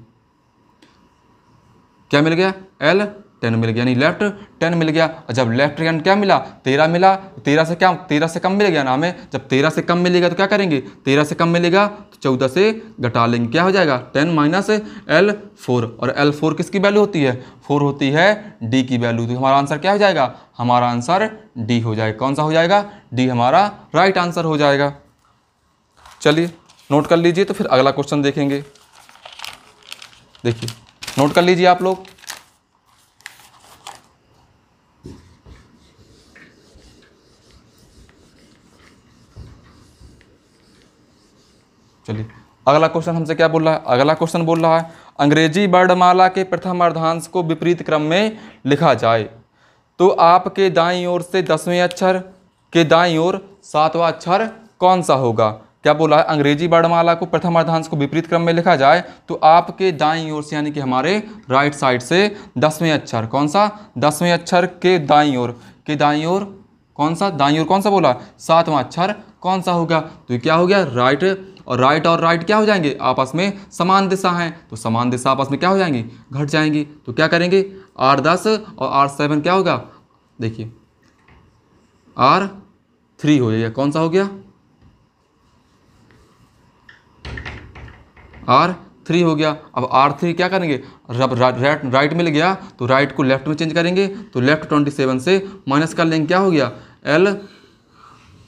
क्या मिल गया एल टेन मिल गया यानी लेफ्ट टेन मिल गया और जब लेफ्ट हैंड क्या मिला तेरह मिला तेरह से क्या तेरह से कम मिल गया ना हमें जब तेरह से कम मिलेगा तो क्या करेंगे तेरह से कम मिलेगा तो चौदह से घटा लेंगे क्या हो जाएगा टेन माइनस एल फोर और एल फोर किसकी वैल्यू होती है फोर होती है डी की वैल्यू तो हमारा आंसर क्या हो जाएगा हमारा आंसर डी हो जाएगा कौन सा हो जाएगा डी हमारा राइट आंसर हो जाएगा चलिए नोट कर लीजिए तो फिर अगला क्वेश्चन देखेंगे देखिए नोट कर लीजिए आप लोग चलिए अगला क्वेश्चन हमसे क्या बोल रहा है अगला क्वेश्चन बोल रहा है अंग्रेजी वर्णमाला के प्रथम अर्धांश को विपरीत क्रम में लिखा जाए तो आपके दाई ओर से दसवें अक्षर के दाई ओर सातवां अक्षर कौन सा होगा क्या बोला है अंग्रेजी वर्णमाला को प्रथम अर्धांश को विपरीत क्रम में लिखा जाए तो आपके दाई ओर से यानी कि हमारे राइट साइड से दसवें अक्षर कौन सा दसवें अक्षर के दाई ओर के दाई ओर कौन सा दाई और कौन सा बोला सातवां अक्षर कौन सा होगा तो क्या हो गया राइट और राइट और राइट क्या हो जाएंगे आपस में समान दिशा हैं तो समान दिशा आपस में क्या हो जाएंगी घट जाएंगी तो क्या करेंगे आर दस और आर सेवन क्या होगा देखिए आर थ्री हो जाएगा कौन सा हो गया आर थ्री हो गया अब आर थ्री क्या करेंगे जब राइट राइट मिल गया तो राइट को लेफ्ट में चेंज करेंगे तो लेफ्ट ट्वेंटी सेवन से माइनस कर लेंगे क्या हो गया एल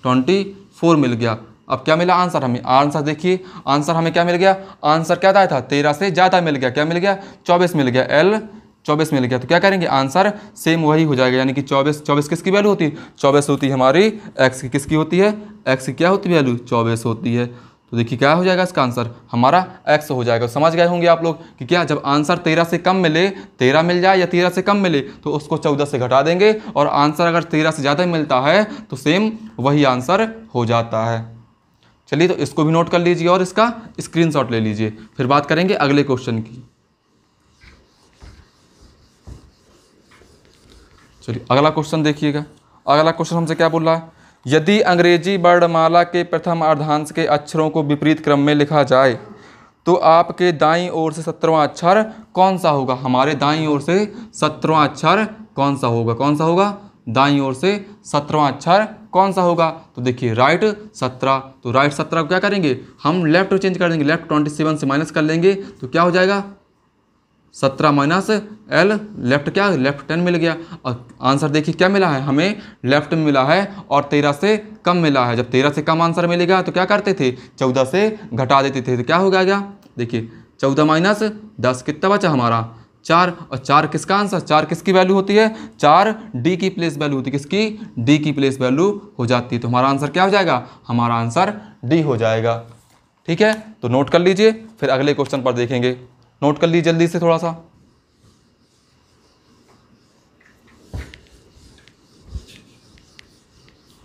ट्वेंटी फोर मिल गया अब क्या मिला आंसर हमें आंसर देखिए आंसर हमें क्या मिल गया आंसर क्या आया था तेरह से ज़्यादा मिल गया क्या मिल गया चौबीस मिल गया एल चौबीस मिल गया तो क्या करेंगे आंसर सेम वही हो जाएगा यानी कि चौबीस चौबीस किसकी वैल्यू होती है चौबीस होती है हमारी एक्स की किसकी होती है एक्स की क्या होती है वैल्यू चौबीस होती है तो देखिए क्या हो जाएगा इसका आंसर हमारा एक्स हो जाएगा समझ गए होंगे आप लोग कि क्या जब आंसर तेरह से कम मिले तेरह मिल जाए या तेरह से कम मिले तो उसको चौदह से घटा देंगे और आंसर अगर तेरह से ज़्यादा मिलता है तो सेम वही आंसर हो जाता है चलिए तो इसको भी नोट कर लीजिए और इसका स्क्रीन ले लीजिए फिर बात करेंगे अगले क्वेश्चन की चलिए अगला क्वेश्चन देखिएगा अगला क्वेश्चन हमसे क्या बोल रहा है यदि अंग्रेजी वर्णमाला के प्रथम अर्धांश के अक्षरों को विपरीत क्रम में लिखा जाए तो आपके दाई ओर से सत्रवा अक्षर कौन सा होगा हमारे दाई ओर से सत्रवा अक्षर कौन सा होगा कौन सा होगा दाई ओर से सत्रवा अक्षर कौन सा होगा तो देखिए राइट सत्रह तो राइट सत्रह को क्या करेंगे हम लेफ्ट चेंज कर देंगे लेफ्ट ट्वेंटी सेवन से माइनस कर लेंगे तो क्या हो जाएगा सत्रह माइनस एल लेफ्ट क्या लेफ्ट टेन मिल गया और आंसर देखिए क्या मिला है हमें लेफ्ट मिला है और तेरह से कम मिला है जब तेरह से कम आंसर मिलेगा तो क्या करते थे चौदह से घटा देते थे तो क्या हो गया देखिए चौदह माइनस दस कितना बचा हमारा चार और चार किसका आंसर चार किसकी वैल्यू होती है चार डी की प्लेस वैल्यू होती है किसकी डी की प्लेस वैल्यू हो जाती है तो हमारा आंसर क्या हो जाएगा हमारा आंसर डी हो जाएगा ठीक है तो नोट कर लीजिए फिर अगले क्वेश्चन पर देखेंगे नोट कर लीजिए जल्दी से थोड़ा सा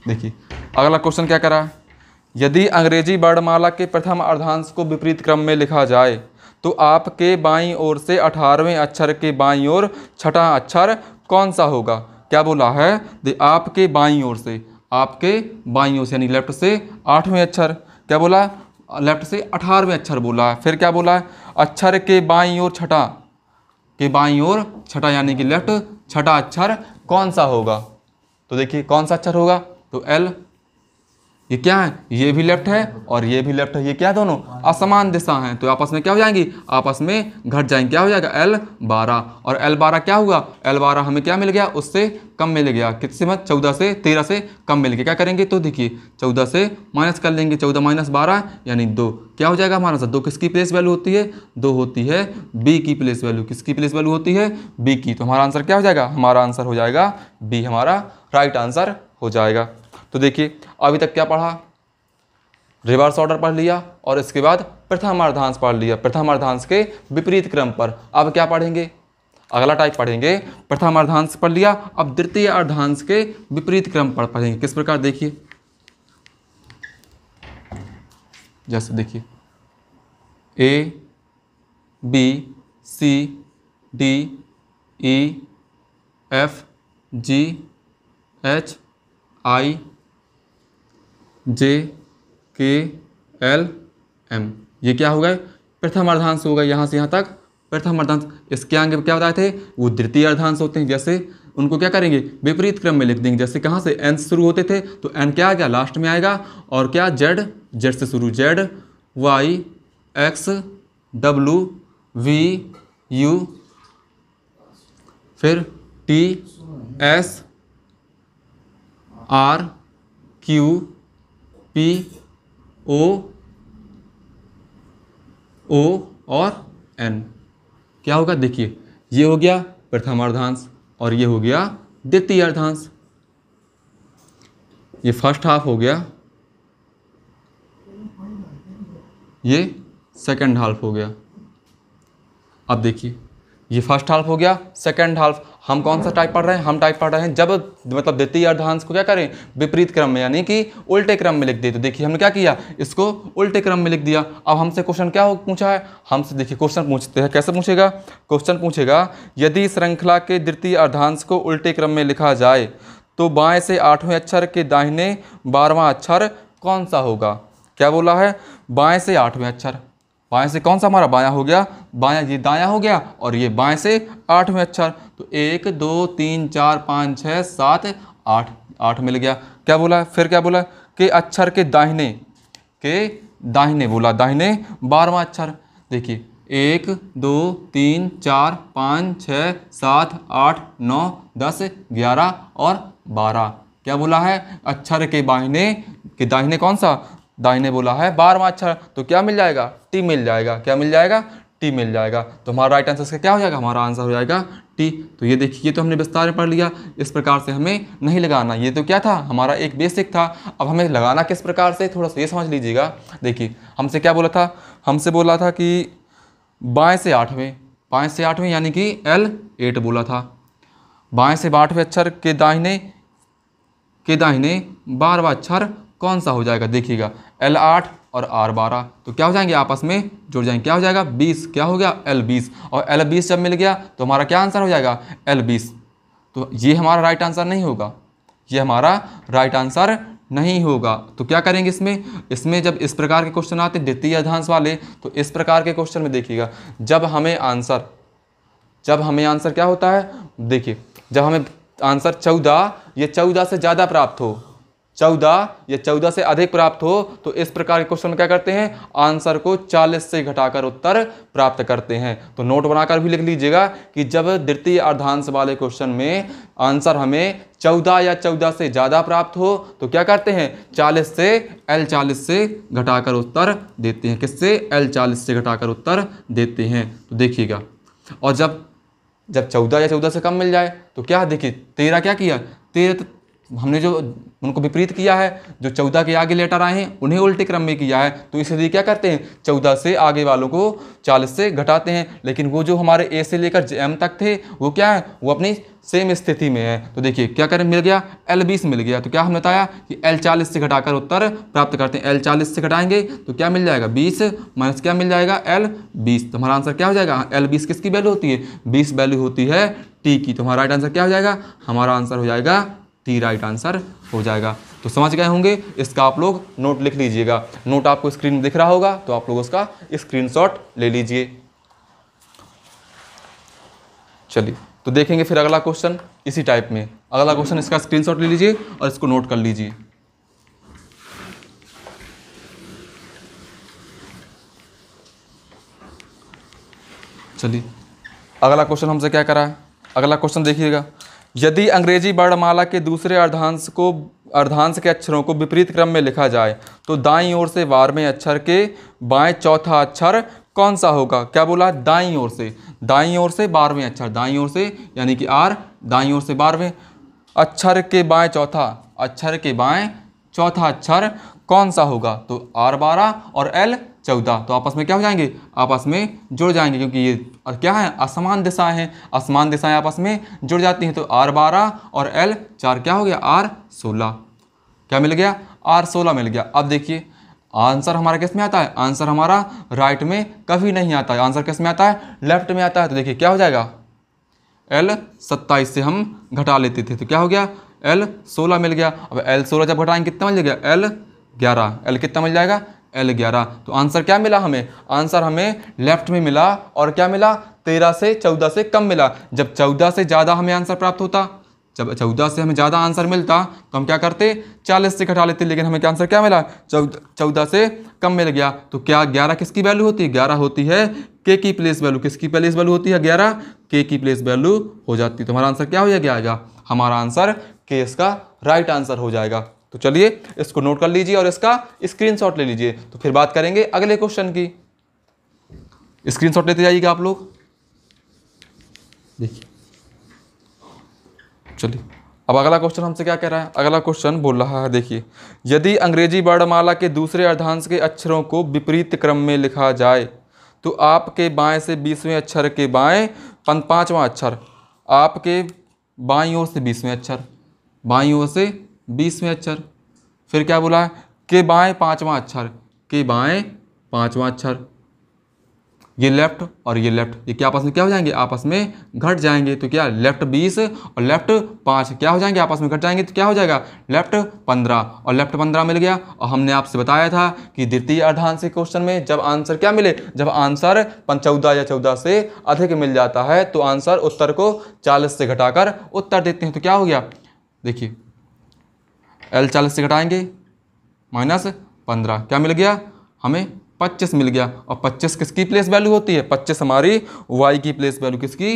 देखिए अगला क्वेश्चन क्या करा है यदि अंग्रेजी वर्णमाला के प्रथम अर्धांश को विपरीत क्रम में लिखा जाए तो आपके बाईं ओर से अठारहवें अक्षर के बाईं ओर छठा अक्षर कौन सा होगा क्या बोला है दे आपके बाईं ओर से आपके बाईं ओर से यानी लेफ्ट से आठवें अक्षर क्या बोला लेफ्ट से अठारहवें अक्षर बोला है फिर क्या बोला है अक्षर के बाई और छठा के बाई और छठा यानी कि लेफ्ट छठा अक्षर कौन सा होगा तो देखिए कौन सा अक्षर होगा तो एल ये क्या है ये भी लेफ्ट है और ये भी लेफ्ट है ये क्या दोनों असमान दिशा हैं तो आपस में क्या हो जाएंगी आपस में घट जाएंगे क्या हो जाएगा एल बारह और एल बारह क्या हुआ एल बारह हमें क्या मिल गया उससे कम मिल गया किससे मत चौदह से तेरह से कम मिल गया क्या करेंगे तो देखिए चौदह से माइनस कर लेंगे चौदह माइनस बारह यानी दो क्या हो जाएगा हमारा दो किसकी प्लेस वैल्यू होती है दो होती है बी की प्लेस वैल्यू किसकी प्लेस वैल्यू होती है बी की तो हमारा आंसर क्या हो जाएगा हमारा आंसर हो जाएगा बी हमारा राइट आंसर हो जाएगा तो देखिए अभी तक क्या पढ़ा रिवर्स ऑर्डर पढ़ लिया और इसके बाद प्रथम अर्धांश पढ़ लिया प्रथम अर्धांश के विपरीत क्रम पर अब क्या पढ़ेंगे अगला टाइप पढ़ेंगे प्रथम अर्धांश पढ़ लिया अब द्वितीय अर्धांश के विपरीत क्रम पर पढ़ेंगे किस प्रकार देखिए जैसे देखिए A B C D E F G H I J K L M ये क्या हो गए प्रथम अर्धांश हो गए यहाँ से यहाँ तक प्रथम अर्धांश इसके आगे क्या बताए थे वो द्वितीय अर्धांश होते हैं जैसे उनको क्या करेंगे विपरीत क्रम में लिख देंगे जैसे कहाँ से एन शुरू होते थे तो एन क्या आ गया लास्ट में आएगा और क्या जेड जेड से शुरू Z Y X W V U फिर T S R Q P O O और एन क्या होगा देखिए ये हो गया प्रथम अर्धांश और ये हो गया द्वितीय अर्धांश ये फर्स्ट हाफ हो गया ये सेकंड हाफ हो गया अब देखिए ये फर्स्ट हाल्फ हो गया सेकेंड हाल्फ हम कौन सा टाइप पढ़ रहे हैं हम टाइप पढ़ रहे हैं जब मतलब द्वितीय अर्धांश को क्या करें विपरीत क्रम में यानी कि उल्टे क्रम में लिख दिए तो देखिए हमने क्या किया इसको उल्टे क्रम में लिख दिया अब हमसे क्वेश्चन क्या हो पूछा है हमसे देखिए क्वेश्चन पूछते हैं कैसे पूछेगा क्वेश्चन पूछेगा यदि श्रृंखला के द्वितीय अर्धांश को उल्टे क्रम में लिखा जाए तो बाएँ से आठवें अक्षर के दाहिने बारहवा अक्षर कौन सा होगा क्या बोला है बाएँ से आठवें अक्षर बाएं से कौन सा हमारा बाया हो गया बाया ये दाया हो गया और ये बाएं से आठवें अक्षर तो एक दो तीन चार पाँच छः सात आठ आठ मिल गया क्या बोला है फिर क्या बोला के अक्षर के दाहिने के दाहिने बोला दाहिने बारहवा अक्षर देखिए एक दो तीन चार पाँच छ सात आठ नौ दस ग्यारह और बारह क्या बोला है अक्षर के बाहिने के दाहिने कौन सा दाहिने बोला है बारहवा अक्षर तो क्या मिल जाएगा टी मिल जाएगा क्या मिल जाएगा टी मिल जाएगा तो हमारा राइट आंसर इसका क्या हो जाएगा हमारा आंसर हो जाएगा टी तो ये देखिए ये तो हमने विस्तार में पढ़ लिया इस प्रकार से हमें नहीं लगाना ये तो क्या था हमारा एक बेसिक था अब हमें लगाना किस प्रकार से थोड़ा सा ये समझ लीजिएगा देखिए हमसे क्या बोला था हमसे बोला था कि बाएँ से आठवें बाएँ से आठवें यानी कि एल एट बोला था बाएँ से बाठवें अक्षर के दाहिने के दाहिने बारवा अक्षर कौन सा हो जाएगा देखिएगा एल आठ और आर बारह तो क्या हो जाएंगे आपस में जुड़ जाएंगे क्या हो जाएगा बीस क्या हो गया एल बीस और एल बीस जब मिल गया तो हमारा क्या आंसर हो जाएगा एल बीस तो ये हमारा राइट आंसर नहीं होगा ये हमारा राइट आंसर नहीं होगा तो क्या करेंगे इसमें इसमें जब इस प्रकार के क्वेश्चन आते द्वितीय अधांश वाले तो इस प्रकार के क्वेश्चन में देखिएगा जब हमें आंसर जब हमें आंसर क्या होता है देखिए जब हमें आंसर चौदह या चौदह से ज़्यादा प्राप्त हो चौदह या चौदह से अधिक प्राप्त हो तो इस प्रकार के क्वेश्चन क्या करते हैं आंसर को चालीस से घटाकर उत्तर प्राप्त करते हैं तो नोट बनाकर भी लिख लीजिएगा कि जब द्वितीय अर्धांश वाले क्वेश्चन में आंसर हमें चौदह या चौदह से ज़्यादा प्राप्त हो तो क्या करते हैं चालीस से एल चालीस से घटाकर उत्तर देते हैं किससे एल चालीस से घटाकर उत्तर देते हैं तो देखिएगा और जब जब चौदह या चौदह से कम मिल जाए तो क्या देखिए तेरह क्या किया तेरह हमने जो उनको विपरीत किया है जो चौदह के आगे लेटर आए हैं उन्हें उल्टे क्रम में किया है तो इसलिए क्या करते हैं चौदह से आगे वालों को चालीस से घटाते हैं लेकिन वो जो हमारे ए से लेकर जे एम तक थे वो क्या है वो अपनी सेम स्थिति में है तो देखिए क्या करें मिल गया एल बीस मिल गया तो क्या हमने बताया कि एल चालीस से घटाकर उत्तर प्राप्त करते हैं एल चालीस से घटाएंगे तो क्या मिल जाएगा बीस माइनस क्या मिल जाएगा एल बीस तो हमारा आंसर क्या हो जाएगा एल बीस किसकी वैल्यू होती है बीस वैल्यू होती है टी की तो हमारा राइट आंसर क्या हो जाएगा हमारा आंसर हो जाएगा टी राइट आंसर हो जाएगा तो समझ गए होंगे इसका आप लोग नोट लिख लीजिएगा नोट आपको स्क्रीन में दिख रहा होगा तो आप लोग उसका स्क्रीनशॉट ले लीजिए चलिए तो देखेंगे फिर अगला क्वेश्चन इसी टाइप में अगला क्वेश्चन इसका स्क्रीनशॉट ले लीजिए और इसको नोट कर लीजिए चलिए अगला क्वेश्चन हमसे क्या करा है अगला क्वेश्चन देखिएगा यदि अंग्रेजी वर्णमाला के दूसरे अर्धांश को अर्धांश के अक्षरों को विपरीत क्रम में लिखा जाए तो दाईं ओर से बारहवें अक्षर के बाएं चौथा अक्षर कौन सा होगा क्या बोला दाईं ओर से दाईं ओर से बारहवें अक्षर दाईं ओर से यानी कि आर दाईं ओर से बारहवें अक्षर के बाएं चौथा अक्षर के बाएं चौथा अक्षर कौन सा होगा तो आर बारह और एल चौदह तो आपस में क्या हो जाएंगे आपस में जुड़ जाएंगे क्योंकि ये और क्या है असमान दिशाएं हैं असमान दिशाएं आपस में जुड़ जाती हैं तो आर बारह और एल चार क्या हो गया आर सोलह क्या मिल गया आर सोलह मिल गया अब देखिए आंसर हमारा किस में आता है आंसर हमारा राइट में कभी नहीं आता है आंसर किस में आता है लेफ्ट में आता है तो देखिए क्या हो जाएगा एल सत्ताईस से हम घटा लेते थे तो क्या हो गया एल सोलह मिल गया अब एल सोलह जब घटाएंगे कितना मिल जाएगा एल ग्यारह एल कितना मिल जाएगा एल ग्यारह तो आंसर क्या मिला हमें आंसर हमें लेफ्ट में मिला और क्या मिला तेरह से चौदह से कम मिला जब चौदह से ज़्यादा हमें आंसर प्राप्त होता जब चौदह से हमें ज़्यादा आंसर मिलता तो हम क्या करते चालीस से घटा लेते लेकिन हमें क्या आंसर क्या मिला चौदह से कम मिल गया तो क्या ग्यारह किसकी वैल्यू होती है ग्यारह होती है के की प्लेस वैल्यू किसकी प्लेस वैल्यू होती है ग्यारह के की प्लेस वैल्यू हो जाती है तो हमारा आंसर क्या हो जाएगा हमारा आंसर के इसका राइट आंसर हो जाएगा तो चलिए इसको नोट कर लीजिए और इसका स्क्रीनशॉट ले लीजिए तो फिर बात करेंगे अगले क्वेश्चन की स्क्रीनशॉट लेते जाइएगा आप लोग देखिए चलिए अब अगला क्वेश्चन हमसे क्या कह रहा है अगला क्वेश्चन बोल रहा है देखिए यदि अंग्रेजी वर्णमाला के दूसरे अर्धांश के अक्षरों को विपरीत क्रम में लिखा जाए तो आपके बाएं से बीसवें अक्षर के बाएं पाँचवां अक्षर आपके बाईं ओर से बीसवें अक्षर बाईं ओर से बीसवें अक्षर फिर क्या बोला है के बाएं पांचवा अक्षर के बाएं पांचवा अक्षर ये लेफ्ट और ये लेफ्ट ये क्या आपस में क्या हो जाएंगे आपस में घट जाएंगे तो क्या लेफ्ट बीस और लेफ्ट पाँच क्या हो जाएंगे आपस में घट जाएंगे तो क्या हो जाएगा लेफ्ट पंद्रह और लेफ्ट पंद्रह मिल गया और हमने आपसे बताया था कि द्वितीय अर्धांश क्वेश्चन में जब आंसर क्या मिले जब आंसर चौदह या चौदह से अधिक मिल जाता है तो आंसर उत्तर को चालीस से घटाकर उत्तर देते हैं तो क्या हो गया देखिए एल चालीस से घटाएंगे माइनस पंद्रह क्या मिल गया हमें पच्चीस मिल गया और पच्चीस किसकी प्लेस वैल्यू होती है पच्चीस हमारी वाई की प्लेस वैल्यू किसकी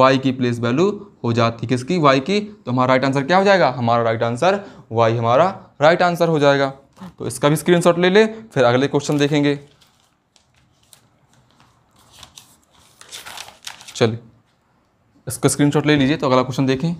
वाई की प्लेस वैल्यू हो जाती है किसकी वाई की तो हमारा राइट आंसर क्या हो जाएगा हमारा राइट आंसर वाई हमारा राइट आंसर हो जाएगा तो इसका भी स्क्रीन ले ले फिर अगले क्वेश्चन देखेंगे चलिए इसका स्क्रीनशॉट ले लीजिए तो अगला क्वेश्चन देखें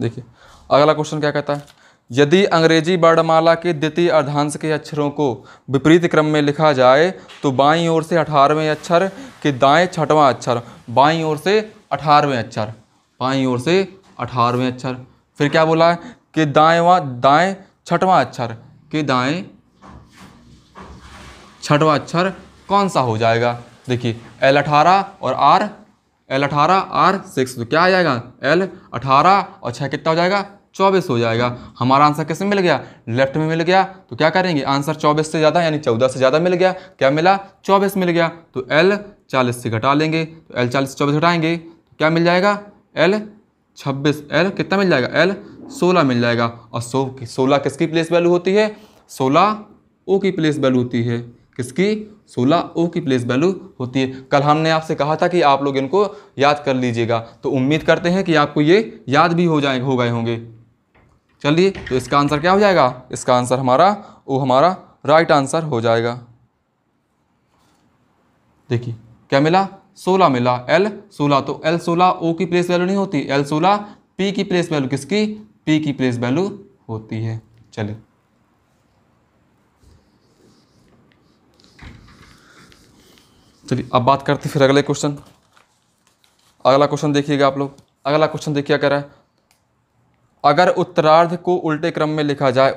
देखिए अगला क्वेश्चन क्या कहता है यदि अंग्रेजी वर्णमाला के द्वितीय अर्धांश के अक्षरों को विपरीत क्रम में लिखा जाए तो बाईं ओर से अठारहवें अक्षर के दाएं छठवां अक्षर बाईं ओर से अठारहवें अक्षर बाईं ओर से अठारहवें अक्षर फिर क्या बोला है कि दाएँ दाएँ छठवां अक्षर के दाएँ छठवां अक्षर कौन सा हो जाएगा देखिए एल अठारह और आर एल अठारह आर सिक्स तो क्या आ जाएगा एल अठारह और छः कितना हो जाएगा चौबीस हो जाएगा हमारा आंसर कैसे मिल गया लेफ्ट में मिल गया तो क्या करेंगे आंसर चौबीस से ज़्यादा यानी चौदह से ज़्यादा मिल गया क्या मिला चौबीस मिल गया तो एल चालीस से घटा लेंगे तो एल चालीस से चौबीस घटाएंगे तो क्या मिल जाएगा एल छब्बीस एल कितना मिल जाएगा एल सोलह मिल जाएगा और सो सोलह किसकी प्लेस वैल्यू होती है सोलह ओ की प्लेस वैल्यू होती है किसकी 16 ओ की प्लेस वैल्यू होती है कल हमने आपसे कहा था कि आप लोग इनको याद कर लीजिएगा तो उम्मीद करते हैं कि आपको ये याद भी हो जाए हो गए होंगे चलिए तो इसका आंसर क्या हो जाएगा इसका आंसर हमारा ओ हमारा राइट आंसर हो जाएगा देखिए क्या मिला 16 मिला एल 16 तो एल 16 ओ की प्लेस वैल्यू नहीं होती एल 16 पी की प्लेस वैल्यू किसकी पी की प्लेस वैल्यू होती है चलिए चलिए तो अब बात करते फिर अगले क्वेश्चन अगला क्वेश्चन देखिएगा आप लोग अगला क्वेश्चन देखिए क्या कह रहा है अगर उत्तरार्ध को उल्टे क्रम में लिखा जाए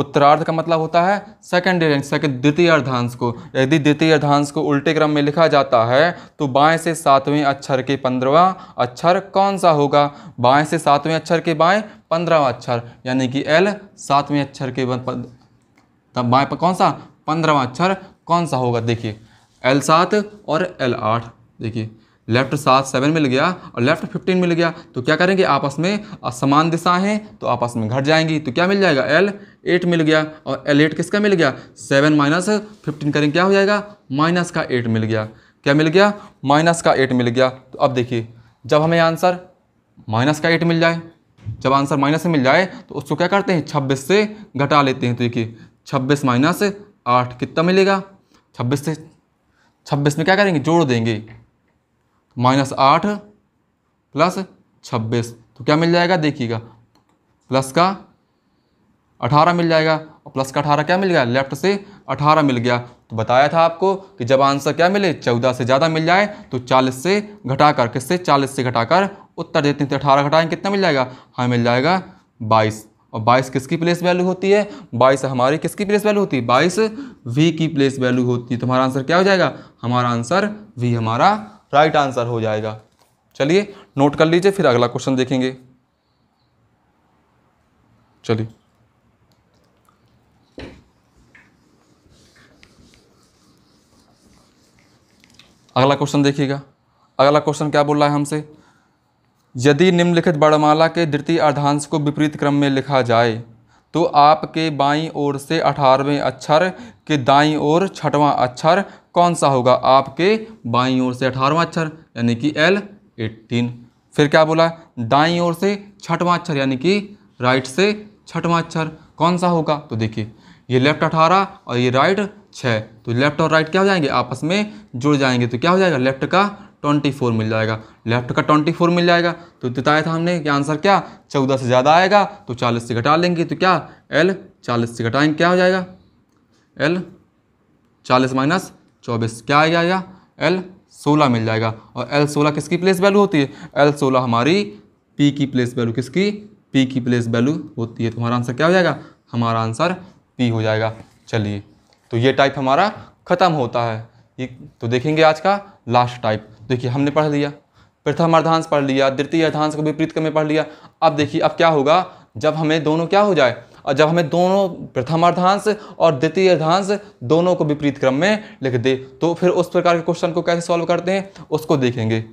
उत्तरार्ध का मतलब होता है सेकेंड सेकेंड द्वितीय अर्धांश को यदि द्वितीय अर्धांश को उल्टे क्रम में लिखा जाता है तो बाएं से सातवें अक्षर के पंद्रवा अक्षर कौन सा होगा बाएं से सातवें अक्षर के बाएं पंद्रहवा अक्षर यानी कि एल सातवें अक्षर के बाएं कौन सा पंद्रहवा अक्षर कौन सा होगा देखिए एल सात और एल आठ देखिए लेफ्ट सात सेवन मिल गया और लेफ्ट फिफ्टीन मिल गया तो क्या करेंगे आपस में समान दिशा हैं तो आपस में घट जाएंगी तो क्या मिल जाएगा एल एट मिल गया और एल एट किसका मिल गया सेवन माइनस फिफ्टीन करेंगे क्या हो जाएगा माइनस का एट मिल गया क्या मिल गया माइनस का एट मिल गया तो अब देखिए जब हमें आंसर माइनस का एट मिल जाए जब आंसर माइनस से मिल जाए तो उसको क्या करते हैं छब्बीस से घटा लेते हैं तो देखिए छब्बीस माइनस आठ कितना मिलेगा छब्बीस से छब्बीस में क्या करेंगे जोड़ देंगे माइनस आठ प्लस छब्बीस तो क्या मिल जाएगा देखिएगा प्लस का अठारह मिल जाएगा और प्लस का अठारह क्या मिल गया लेफ्ट से अठारह मिल गया तो बताया था आपको कि जब आंसर क्या मिले चौदह से ज़्यादा मिल जाए तो चालीस से घटाकर किससे चालीस से घटाकर उत्तर देते हैं तो अठारह घटाएंगे कितना मिल जाएगा हाँ मिल जाएगा बाईस और 22 किसकी प्लेस वैल्यू होती है 22 हमारी किसकी प्लेस वैल्यू होती है 22 वी की प्लेस वैल्यू होती है तो हमारा आंसर क्या हो जाएगा हमारा आंसर वी हमारा राइट आंसर हो जाएगा चलिए नोट कर लीजिए फिर अगला क्वेश्चन देखेंगे चलिए अगला क्वेश्चन देखिएगा अगला क्वेश्चन क्या बोल रहा है हमसे यदि निम्नलिखित वर्णमाला के द्वितीय अर्धांश को विपरीत क्रम में लिखा जाए तो आपके बाईं ओर से अठारहवें अक्षर के दाईं ओर छठवां अक्षर कौन सा होगा आपके बाईं ओर से अठारहवां अक्षर यानी कि एल एट्टीन फिर क्या बोला दाईं ओर से छठवां अक्षर यानी कि राइट से छठवां अक्षर कौन सा होगा तो देखिए ये लेफ्ट अठारह और ये राइट छः तो लेफ्ट और राइट क्या हो जाएंगे आपस में जुड़ जाएंगे तो क्या हो जाएगा लेफ्ट का ट्वेंटी फोर मिल जाएगा लेफ्ट का ट्वेंटी फोर मिल जाएगा तो बताया था हमने कि आंसर क्या चौदह से ज़्यादा आएगा तो चालीस से घटा लेंगे तो क्या एल चालीस से घटाएंगे क्या हो जाएगा एल चालीस माइनस चौबीस क्या आ जाएगा एल सोलह मिल जाएगा और एल सोलह किसकी प्लेस वैल्यू होती है एल सोलह हमारी पी की प्लेस वैल्यू किसकी पी की प्लेस वैल्यू होती है तो हमारा आंसर क्या हो जाएगा हमारा आंसर पी हो जाएगा चलिए तो ये टाइप हमारा ख़त्म होता है तो देखेंगे आज का लास्ट टाइप देखिए हमने पढ़ लिया प्रथम अर्धांश पढ़ लिया द्वितीय अर्धांश को विपरीत क्रम में पढ़ लिया अब देखिए अब क्या होगा जब हमें दोनों क्या हो जाए और जब हमें दोनों प्रथम अर्धांश और द्वितीय अर्धांश दोनों को विपरीत क्रम में लिख दे तो फिर उस प्रकार के क्वेश्चन को कैसे सॉल्व करते हैं उसको देखेंगे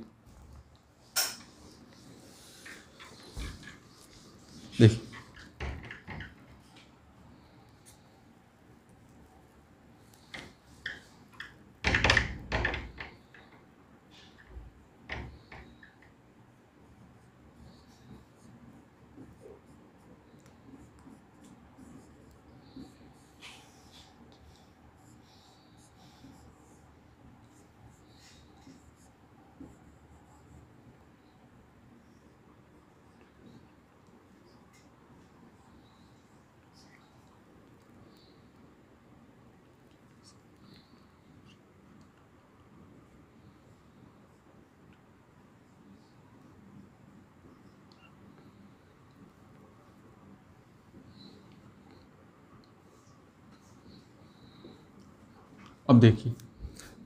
अब देखिए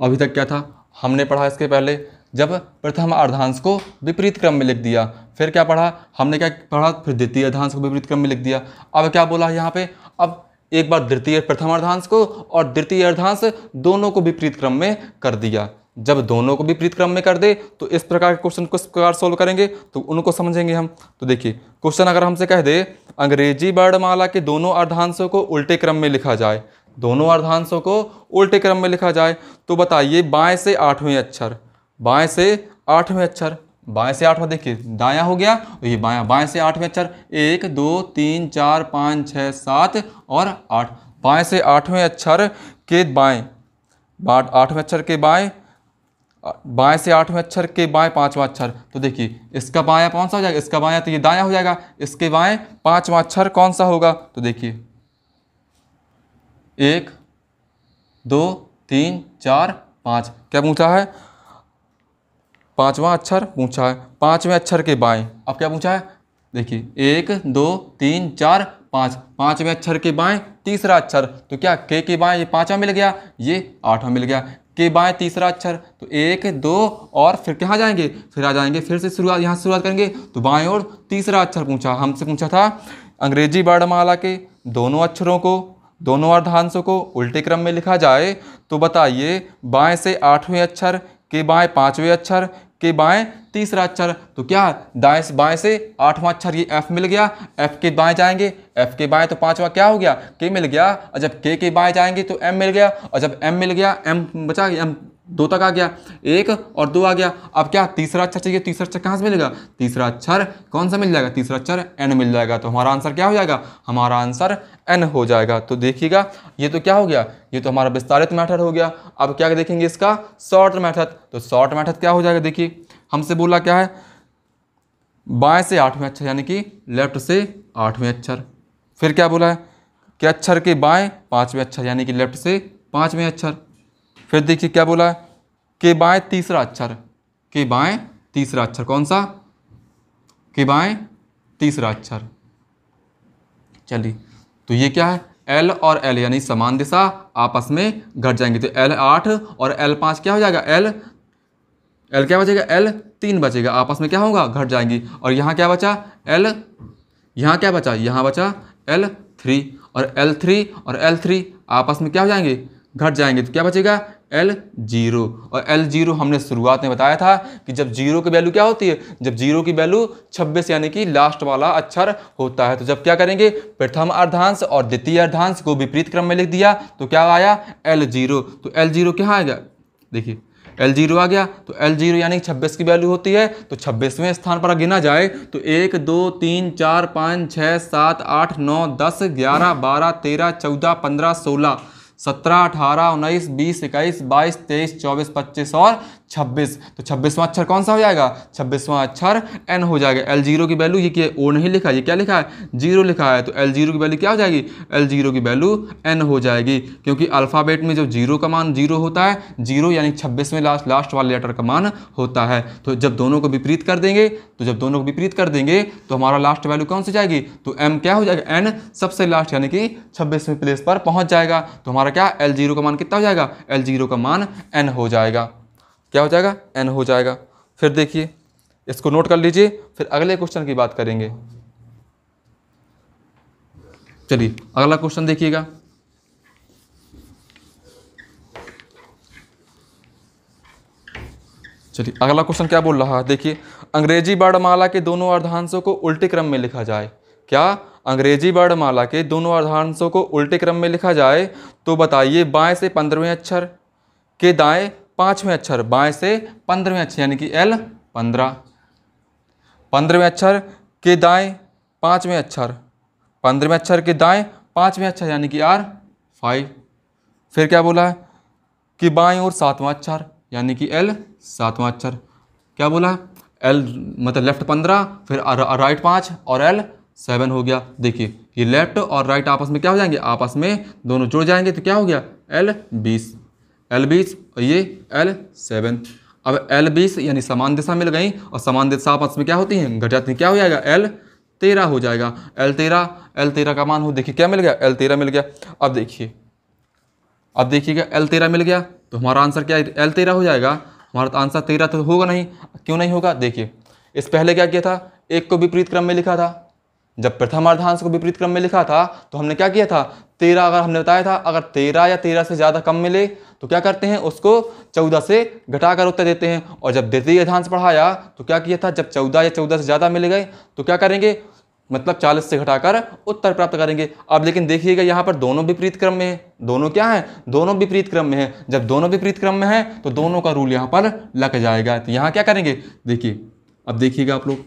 अभी तक क्या था हमने पढ़ा इसके पहले जब प्रथम अर्धांश को विपरीत क्रम में लिख दिया फिर क्या पढ़ा हमने क्या पढ़ा फिर द्वितीय अर्धांश को विपरीत क्रम में लिख दिया अब क्या बोला यहाँ पे अब एक बार द्वितीय प्रथम अर्धांश को और द्वितीय अर्धांश दोनों को विपरीत क्रम में कर दिया जब दोनों को विपरीत क्रम में कर दे तो इस प्रकार के क्वेश्चन किस प्रकार सोल्व करेंगे तो उनको समझेंगे हम तो देखिए क्वेश्चन अगर हमसे कह दे अंग्रेजी वर्णमाला के दोनों अर्धांशों को उल्टे क्रम में लिखा जाए दोनों अर्धांशों को उल्टे क्रम में लिखा जाए तो बताइए बाएं से आठवें अक्षर बाएं से आठवें अक्षर बाएं से आठवां देखिए दाया हो गया तो ये बाया बाएं से आठवें अक्षर एक दो तीन चार पाँच छः सात और आठ बाएं से आठवें अक्षर के बाएं बाट आठवें अक्षर के बाएं बाएं से आठवें अक्षर के बाएं पांचवा अक्षर तो देखिए इसका बाया कौन सा हो जाएगा इसका बाया तो ये दाया हो जाएगा इसके बाएं पांचवा अक्षर कौन सा होगा तो देखिए एक दो तीन चार पाँच क्या पूछा है पांचवा अक्षर पूछा है पांचवें अक्षर के बाएं अब क्या पूछा है देखिए एक दो तीन चार पाँच पाँचवें अक्षर के बाएं तीसरा अक्षर तो क्या के के बाएं ये पाँचवा मिल गया ये आठवां मिल गया के बाएं तीसरा अक्षर तो एक दो और फिर कहाँ जाएंगे फिर आ जाएंगे फिर से शुरुआत यहाँ से शुरुआत करेंगे तो बाएँ और तीसरा अक्षर पूछा हमसे पूछा था अंग्रेजी वर्णमाला के दोनों अक्षरों को दोनों अर्धांशों को उल्टे क्रम में लिखा जाए तो बताइए बाएं से आठवें अक्षर के बाएं पांचवें अक्षर के बाएं तीसरा अक्षर तो क्या दाएं से बाएं से आठवां अक्षर ये एफ मिल गया एफ के बाएं जाएंगे एफ के बाएं तो पांचवा क्या हो गया के मिल गया और जब के के बाएं जाएंगे तो एम मिल गया और जब एम मिल गया एम बचा एम दो तक आ गया एक और दो आ गया अब क्या तीसरा अक्षर चाहिए तीसरा अक्षर कहाँ से मिलेगा तीसरा अक्षर कौन सा मिल जाएगा तीसरा अक्षर एन मिल जाएगा तो हमारा आंसर क्या हो जाएगा हमारा आंसर एन हो जाएगा तो देखिएगा ये तो क्या हो गया ये तो हमारा विस्तारित मैथड हो गया अब क्या देखेंगे इसका शॉर्ट मैथड तो शॉर्ट मैथड क्या हो जाएगा देखिए हमसे बोला क्या है बाएँ से आठवें अक्षर यानी कि लेफ्ट से आठवें अक्षर फिर क्या बोला है कि अक्षर के बाएँ पाँचवें अक्षर यानी कि लेफ्ट से पाँचवें अक्षर फिर देखिए क्या बोला है के बाएं तीसरा अक्षर के बाएं तीसरा अक्षर कौन सा के बाएं तीसरा अक्षर चलिए तो ये क्या है एल और एल यानी समान दिशा आपस में घट जाएंगे तो एल आठ और एल पाँच क्या हो जाएगा एल एल क्या बचेगा एल तीन बचेगा आपस में क्या होगा घट जाएंगी और यहाँ क्या बचा एल यहाँ क्या बचा यहाँ बचा एल थ्री और एल थ्री और एल थ्री आपस में क्या हो जाएंगे घट जाएंगे तो क्या बचेगा एल जीरो और एल जीरो हमने शुरुआत में बताया था कि जब जीरो की वैल्यू क्या होती है जब जीरो की वैल्यू 26 यानी कि लास्ट वाला अक्षर होता है तो जब क्या करेंगे प्रथम अर्धांश और द्वितीय अर्धांश को विपरीत क्रम में लिख दिया तो क्या आया एल जीरो तो एल जीरो क्या आएगा देखिए एल जीरो आ गया तो एल जीरो यानी छब्बीस की वैल्यू होती है तो छब्बीसवें स्थान पर गिना जाए तो एक दो तीन चार पाँच छः सात आठ नौ दस ग्यारह बारह तेरह चौदह पंद्रह सोलह सत्रह अठारह उन्नीस बीस इक्कीस बाईस तेईस चौबीस पच्चीस और छब्बीस तो छब्बीसवां अक्षर कौन सा हो जाएगा छब्बीसवां अक्षर एन हो जाएगा एल जीरो की वैल्यू ये कि ओ नहीं लिखा ये क्या लिखा है जीरो लिखा है तो एल जीरो की वैल्यू क्या हो जाएगी एल जीरो की वैल्यू एन हो जाएगी क्योंकि अल्फ़ाबेट में जब जीरो का मान जीरो होता है जीरो यानी छब्बीसवें लास्ट लास्ट वाले लेटर का मान होता है तो जब दोनों को विपरीत कर देंगे तो जब दोनों को विपरीत कर देंगे तो हमारा लास्ट वैल्यू कौन सी जाएगी तो एम क्या हो जाएगा एन सबसे लास्ट यानी कि छब्बीसवें प्लेस पर पहुंच जाएगा तो हमारा क्या एल जीरो का मान कितना हो जाएगा एल जीरो का मान एन हो जाएगा क्या हो जाएगा एन हो जाएगा फिर देखिए इसको नोट कर लीजिए फिर अगले क्वेश्चन की बात करेंगे चलिए अगला क्वेश्चन देखिएगा चलिए अगला क्वेश्चन क्या बोल रहा है देखिए अंग्रेजी वर्णमाला के दोनों अर्धांशों को उल्टे क्रम में लिखा जाए क्या अंग्रेजी वर्णमाला के दोनों अर्धांशों को उल्टे क्रम में लिखा जाए तो बताइए बाएं से पंद्रहवें अक्षर के दाएं पाँचवें अक्षर बाएं से पंद्रहवें अक्षर यानी कि एल पंद्रह पंद्रहवें अक्षर के दाएं पांचवें अक्षर पंद्रहवें अक्षर के दाएं पांचवें अक्षर यानी कि आर फाइव फिर क्या बोला है कि बाएं और सातवां अक्षर यानी कि एल सातवां अक्षर क्या बोला है एल मतलब लेफ्ट पंद्रह फिर राइट पाँच और एल सेवन हो गया देखिए ये लेफ्ट और राइट आपस में क्या हो जाएंगे आपस में दोनों जुड़ जाएंगे तो क्या हो गया एल बीस एल बीस और ये एल सेवन अब एल बीस यानी समान दिशा मिल गई और समान दिशा आपस में क्या होती है घट जाती क्या हो जाएगा एल तेरह हो जाएगा एल तेरह एल तेरह का मान हो देखिए क्या मिल गया एल तेरह मिल गया अब देखिए अब देखिएगा एल तेरह मिल गया तो हमारा आंसर क्या है एल तेरह हो जाएगा हमारा तो आंसर तेरह तो होगा नहीं क्यों नहीं होगा देखिए इस पहले क्या किया था एक को विपरीत क्रम में लिखा था जब प्रथम अर्धांश को विपरीत क्रम में लिखा था तो हमने क्या किया था तेरह अगर हमने बताया था अगर तेरह या तेरह से ज़्यादा कम मिले तो क्या करते हैं उसको चौदह से घटाकर उत्तर देते हैं और जब द्वितीय अधांश पढ़ाया तो क्या किया था जब चौदह या चौदह से ज़्यादा मिल गए तो क्या करेंगे मतलब चालीस से घटाकर उत्तर प्राप्त करेंगे अब लेकिन देखिएगा यहाँ पर दोनों विपरीत क्रम में है दोनों क्या हैं दोनों विपरीत क्रम में है जब दोनों विपरीत क्रम में है तो दोनों का रूल यहाँ पर लग जाएगा तो यहाँ क्या करेंगे देखिए अब देखिएगा आप लोग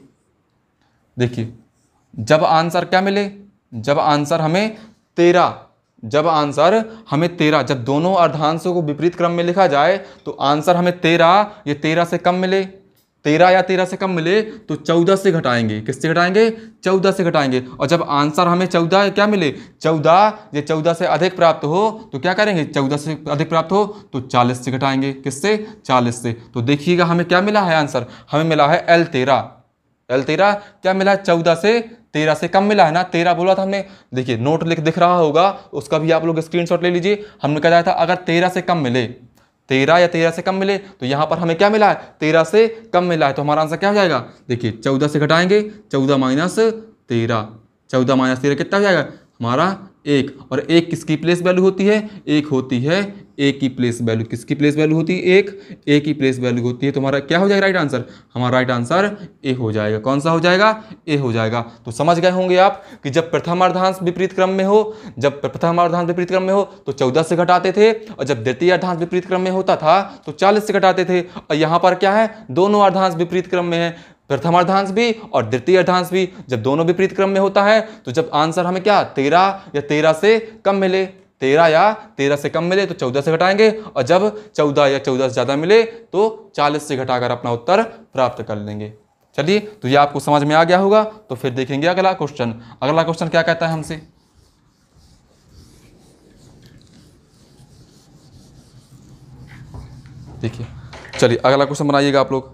देखिए जब आंसर क्या मिले जब आंसर हमें तेरह जब आंसर हमें तेरह जब दोनों अर्धांशों को विपरीत क्रम में लिखा जाए तो आंसर हमें तेरह ये तेरह से कम मिले तेरह या तेरह से कम मिले तो चौदह से घटाएंगे किससे घटाएंगे चौदह से घटाएंगे और जब आंसर हमें चौदह क्या मिले चौदह ये चौदह से अधिक प्राप्त हो तो क्या करेंगे चौदह से अधिक प्राप्त हो तो चालीस से घटाएंगे किससे चालीस से तो देखिएगा हमें क्या मिला है आंसर हमें मिला है एल तेरह एल तेरह क्या मिला है चौदह से तेरह से कम मिला है ना तेरह बोला था हमने देखिए नोट लिख दिख रहा होगा उसका भी आप लोग स्क्रीनशॉट ले लीजिए हमने कहा था अगर तेरह से कम मिले तेरह या तेरह से कम मिले तो यहाँ पर हमें क्या मिला है तेरह से कम मिला है तो हमारा आंसर क्या हो जाएगा देखिए चौदह से घटाएंगे चौदह माइनस तेरह चौदह माइनस तेरह कितना हो जाएगा हमारा एक और एक किसकी प्लेस वैल्यू होती है एक होती है ए की प्लेस वैल्यू किसकी प्लेस वैल्यू होती है एक ए की प्लेस वैल्यू होती है तो हमारा क्या हो जाएगा राइट आंसर हमारा राइट आंसर ए हो जाएगा कौन सा हो जाएगा ए हो जाएगा तो समझ गए होंगे आप कि जब प्रथम अर्धांश विपरीत क्रम में हो जब प्रथम अर्धांश विपरीत क्रम में हो तो चौदह से घटाते थे और जब द्वितीय अर्धांश विपरीत क्रम में होता था तो चालीस से घटाते थे और यहाँ पर क्या है दोनों अर्धांश विपरीत क्रम में है प्रथमार्धांश भी और द्वितीय अर्धांश भी जब दोनों विपरीत क्रम में होता है तो जब आंसर हमें क्या तेरह या तेरह से कम मिले तेरह या तेरह से कम मिले तो चौदह से घटाएंगे और जब चौदह या चौदह से ज़्यादा मिले तो चालीस से घटाकर अपना उत्तर प्राप्त कर लेंगे चलिए तो ये आपको समझ में आ गया होगा तो फिर देखेंगे अगला क्वेश्चन अगला क्वेश्चन क्या कहता है हमसे देखिए चलिए अगला क्वेश्चन बनाइएगा आप लोग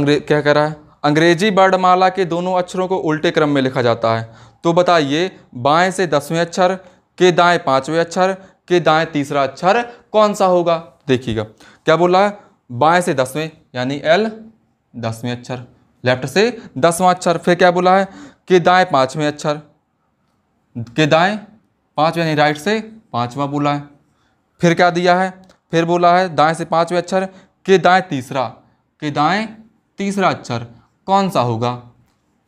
अंग्रेज क्या कह रहा है अंग्रेजी वर्णमाला के दोनों अक्षरों को उल्टे क्रम में लिखा जाता है तो बताइए बाएं से दसवें अक्षर के दाएं पाँचवें अक्षर के दाएं तीसरा अक्षर कौन सा होगा देखिएगा क्या बोला है बाएं से दसवें यानी एल दसवें अक्षर लेफ्ट से दसवां अक्षर फिर क्या बोला है के दाएं पाँचवें अक्षर के दाएं पांचवें यानी राइट से पाँचवा बोला है फिर क्या दिया है फिर बोला है दाएं से पाँचवें अक्षर के दाएं तीसरा के दाएं तीसरा अक्षर कौन सा होगा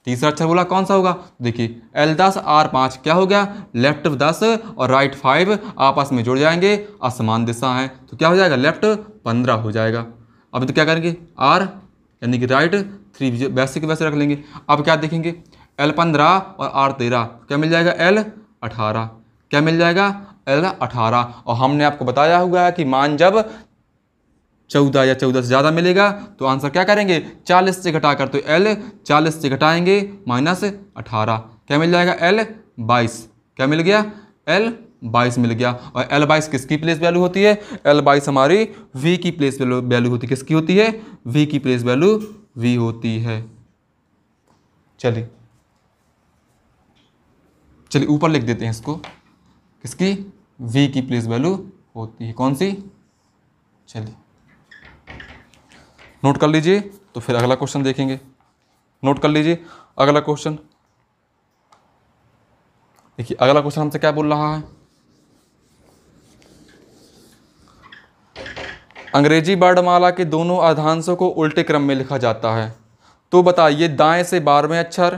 तीसरा अक्षर अच्छा बोला कौन सा होगा देखिए एल दस आर पाँच क्या हो गया लेफ्ट दस और राइट फाइव आपस में जुड़ जाएंगे असमान दिशा है तो क्या हो जाएगा लेफ्ट पंद्रह हो जाएगा अब तो क्या करेंगे आर यानी कि राइट थ्री वैसे के वैसे रख लेंगे अब क्या देखेंगे एल पंद्रह और आर तेरह क्या मिल जाएगा एल अठारह क्या मिल जाएगा एल अठारह और हमने आपको बताया हुआ है कि मान जब चौदह या चौदह से ज़्यादा मिलेगा तो आंसर क्या करेंगे चालीस से घटाकर तो एल चालीस से घटाएंगे माइनस अठारह क्या मिल जाएगा एल बाईस क्या मिल गया एल बाईस मिल गया और एल बाईस किसकी प्लेस वैल्यू होती है एल बाईस हमारी वी की प्लेस वैल्यू होती है किसकी होती है वी की प्लेस वैल्यू वी होती है चलिए चलिए ऊपर लिख देते हैं इसको किसकी वी की प्लेस वैल्यू होती है कौन सी चलिए नोट कर लीजिए तो फिर अगला क्वेश्चन देखेंगे नोट कर लीजिए अगला क्वेश्चन देखिए अगला क्वेश्चन हमसे क्या बोल रहा है अंग्रेजी वर्णमाला के दोनों अर्धांशों को उल्टे क्रम में लिखा जाता है तो बताइए दाएं से बारहवें अक्षर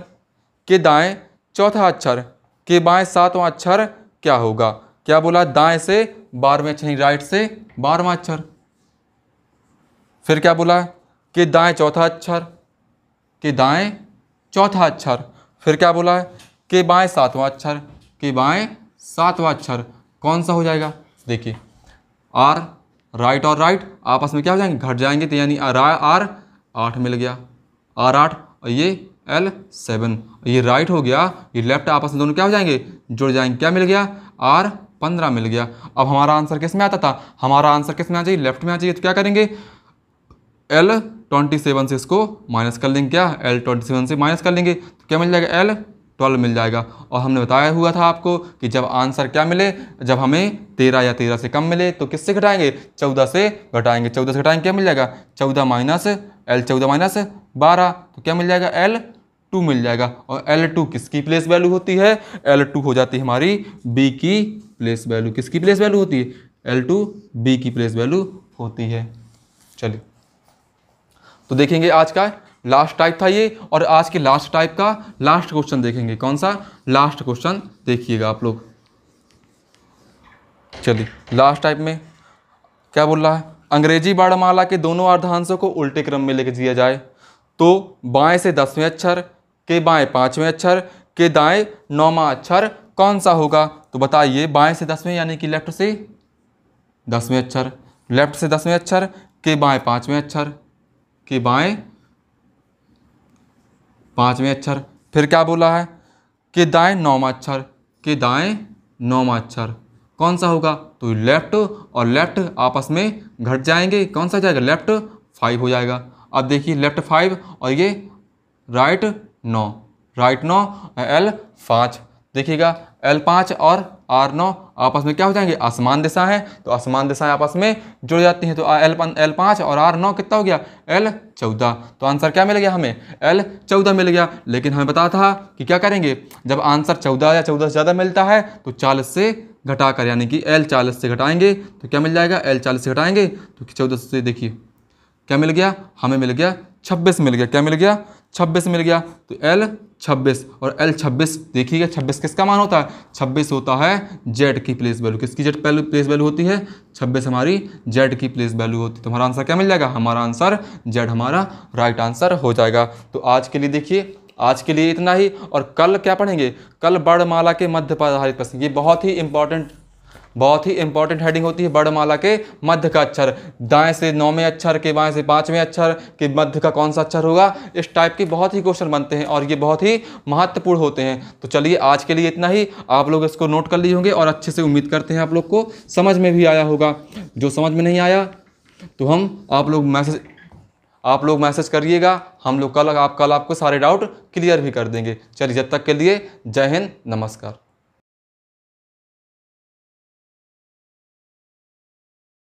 के दाएं चौथा अक्षर के बाएं सातवां अक्षर क्या होगा क्या बोला दाएं से बारहवें अक्षर राइट से बारहवां अक्षर फिर क्या बोला कि दाएं चौथा अक्षर कि दाएं चौथा अक्षर फिर क्या बोला कि बाएं सातवां अक्षर कि बाएं सातवां अक्षर कौन सा हो जाएगा देखिए आर राइट और राइट आपस में क्या हो जाएंगे घट जाएंगे तो यानी आर आर आठ मिल गया आर आठ और ये एल सेवन ये राइट हो गया ये लेफ्ट आपस में दोनों क्या हो जाएंगे जुड़ जाएंगे क्या मिल गया आर पंद्रह मिल गया अब हमारा आंसर किस में आता था हमारा आंसर किस में आ जाइए लेफ्ट में आ जाइए तो क्या करेंगे एल ट्वेंटी सेवन से इसको माइनस कर लेंगे क्या एल ट्वेंटी सेवन से माइनस कर लेंगे तो क्या मिल जाएगा एल ट्वेल्व मिल जाएगा और हमने बताया हुआ था आपको कि जब आंसर क्या मिले जब हमें तेरह या तेरह से कम मिले तो किससे घटाएंगे चौदह से घटाएंगे चौदह से घटाएंगे क्या मिल जाएगा चौदह माइनस एल चौदह माइनस बारह तो क्या मिल जाएगा एल टू मिल जाएगा और एल टू किसकी प्लेस वैल्यू होती है एल टू हो जाती है हमारी बी की प्लेस वैल्यू किसकी प्लेस वैल्यू होती है एल टू बी की प्लेस वैल्यू होती है चलिए तो देखेंगे आज का लास्ट टाइप था ये और आज के लास्ट टाइप का लास्ट क्वेश्चन देखेंगे कौन सा लास्ट क्वेश्चन देखिएगा आप लोग चलिए लास्ट टाइप में क्या बोल रहा है अंग्रेजी वर्णमाला के दोनों अर्धांशों को उल्टे क्रम में लेके दिया जाए तो बाएं से दसवें अक्षर के बाएं पांचवें अक्षर के दाएं नौवा अक्षर कौन सा होगा तो बताइए बाएं से दसवें यानी कि लेफ्ट से दसवें अक्षर लेफ्ट से दसवें अक्षर के बाएं पांचवें अक्षर कि बाएं पांचवें अक्षर फिर क्या बोला है कि दाएं नौवा अक्षर कि दाएं नौवा अक्षर कौन सा होगा तो लेफ्ट और लेफ्ट आपस में घट जाएंगे कौन सा जाएगा लेफ्ट फाइव हो जाएगा अब देखिए लेफ्ट फाइव और ये राइट नौ राइट नौ एल पाँच देखिएगा एल पाँच और आर नौ आपस में क्या हो जाएंगे आसमान दिशा है तो आसमान दिशाएं आपस में जुड़ जाती हैं तो एल पन, एल पाँच और आर नौ कितना हो गया एल चौदह तो आंसर क्या मिल गया हमें एल चौदह मिल गया लेकिन हमें पता था कि क्या करेंगे जब आंसर चौदह या चौदह से ज़्यादा मिलता है तो चालीस से घटाकर यानी कि एल चालीस से घटाएंगे तो क्या मिल जाएगा एल चालीस से घटाएंगे तो चौदह से देखिए क्या मिल गया हमें मिल गया छब्बीस मिल गया क्या मिल गया छब्बीस मिल गया तो एल छब्बीस और एल छब्बीस देखिएगा छब्बीस किसका मान होता है छब्बीस होता है जेड की प्लेस वैल्यू किसकी जेड प्लेस वैल्यू होती है छब्बीस हमारी जेड की प्लेस वैल्यू होती है तो हमारा आंसर क्या मिल जाएगा हमारा आंसर जेड हमारा राइट आंसर हो जाएगा तो आज के लिए देखिए आज के लिए इतना ही और कल क्या पढ़ेंगे कल बड़माला के मध्य पर आधारित प्रश्न ये बहुत ही इंपॉर्टेंट बहुत ही इंपॉर्टेंट हेडिंग होती है वर्णमाला के मध्य का अक्षर दाएं से नौवें अक्षर के बाएं से पांचवें अक्षर के मध्य का कौन सा अक्षर होगा इस टाइप के बहुत ही क्वेश्चन बनते हैं और ये बहुत ही महत्वपूर्ण होते हैं तो चलिए आज के लिए इतना ही आप लोग इसको नोट कर लिए होंगे और अच्छे से उम्मीद करते हैं आप लोग को समझ में भी आया होगा जो समझ में नहीं आया तो हम आप लोग मैसेज आप लोग मैसेज करिएगा हम लोग कल आप कल आपको सारे डाउट क्लियर भी कर देंगे चलिए जब तक के लिए जय हिंद नमस्कार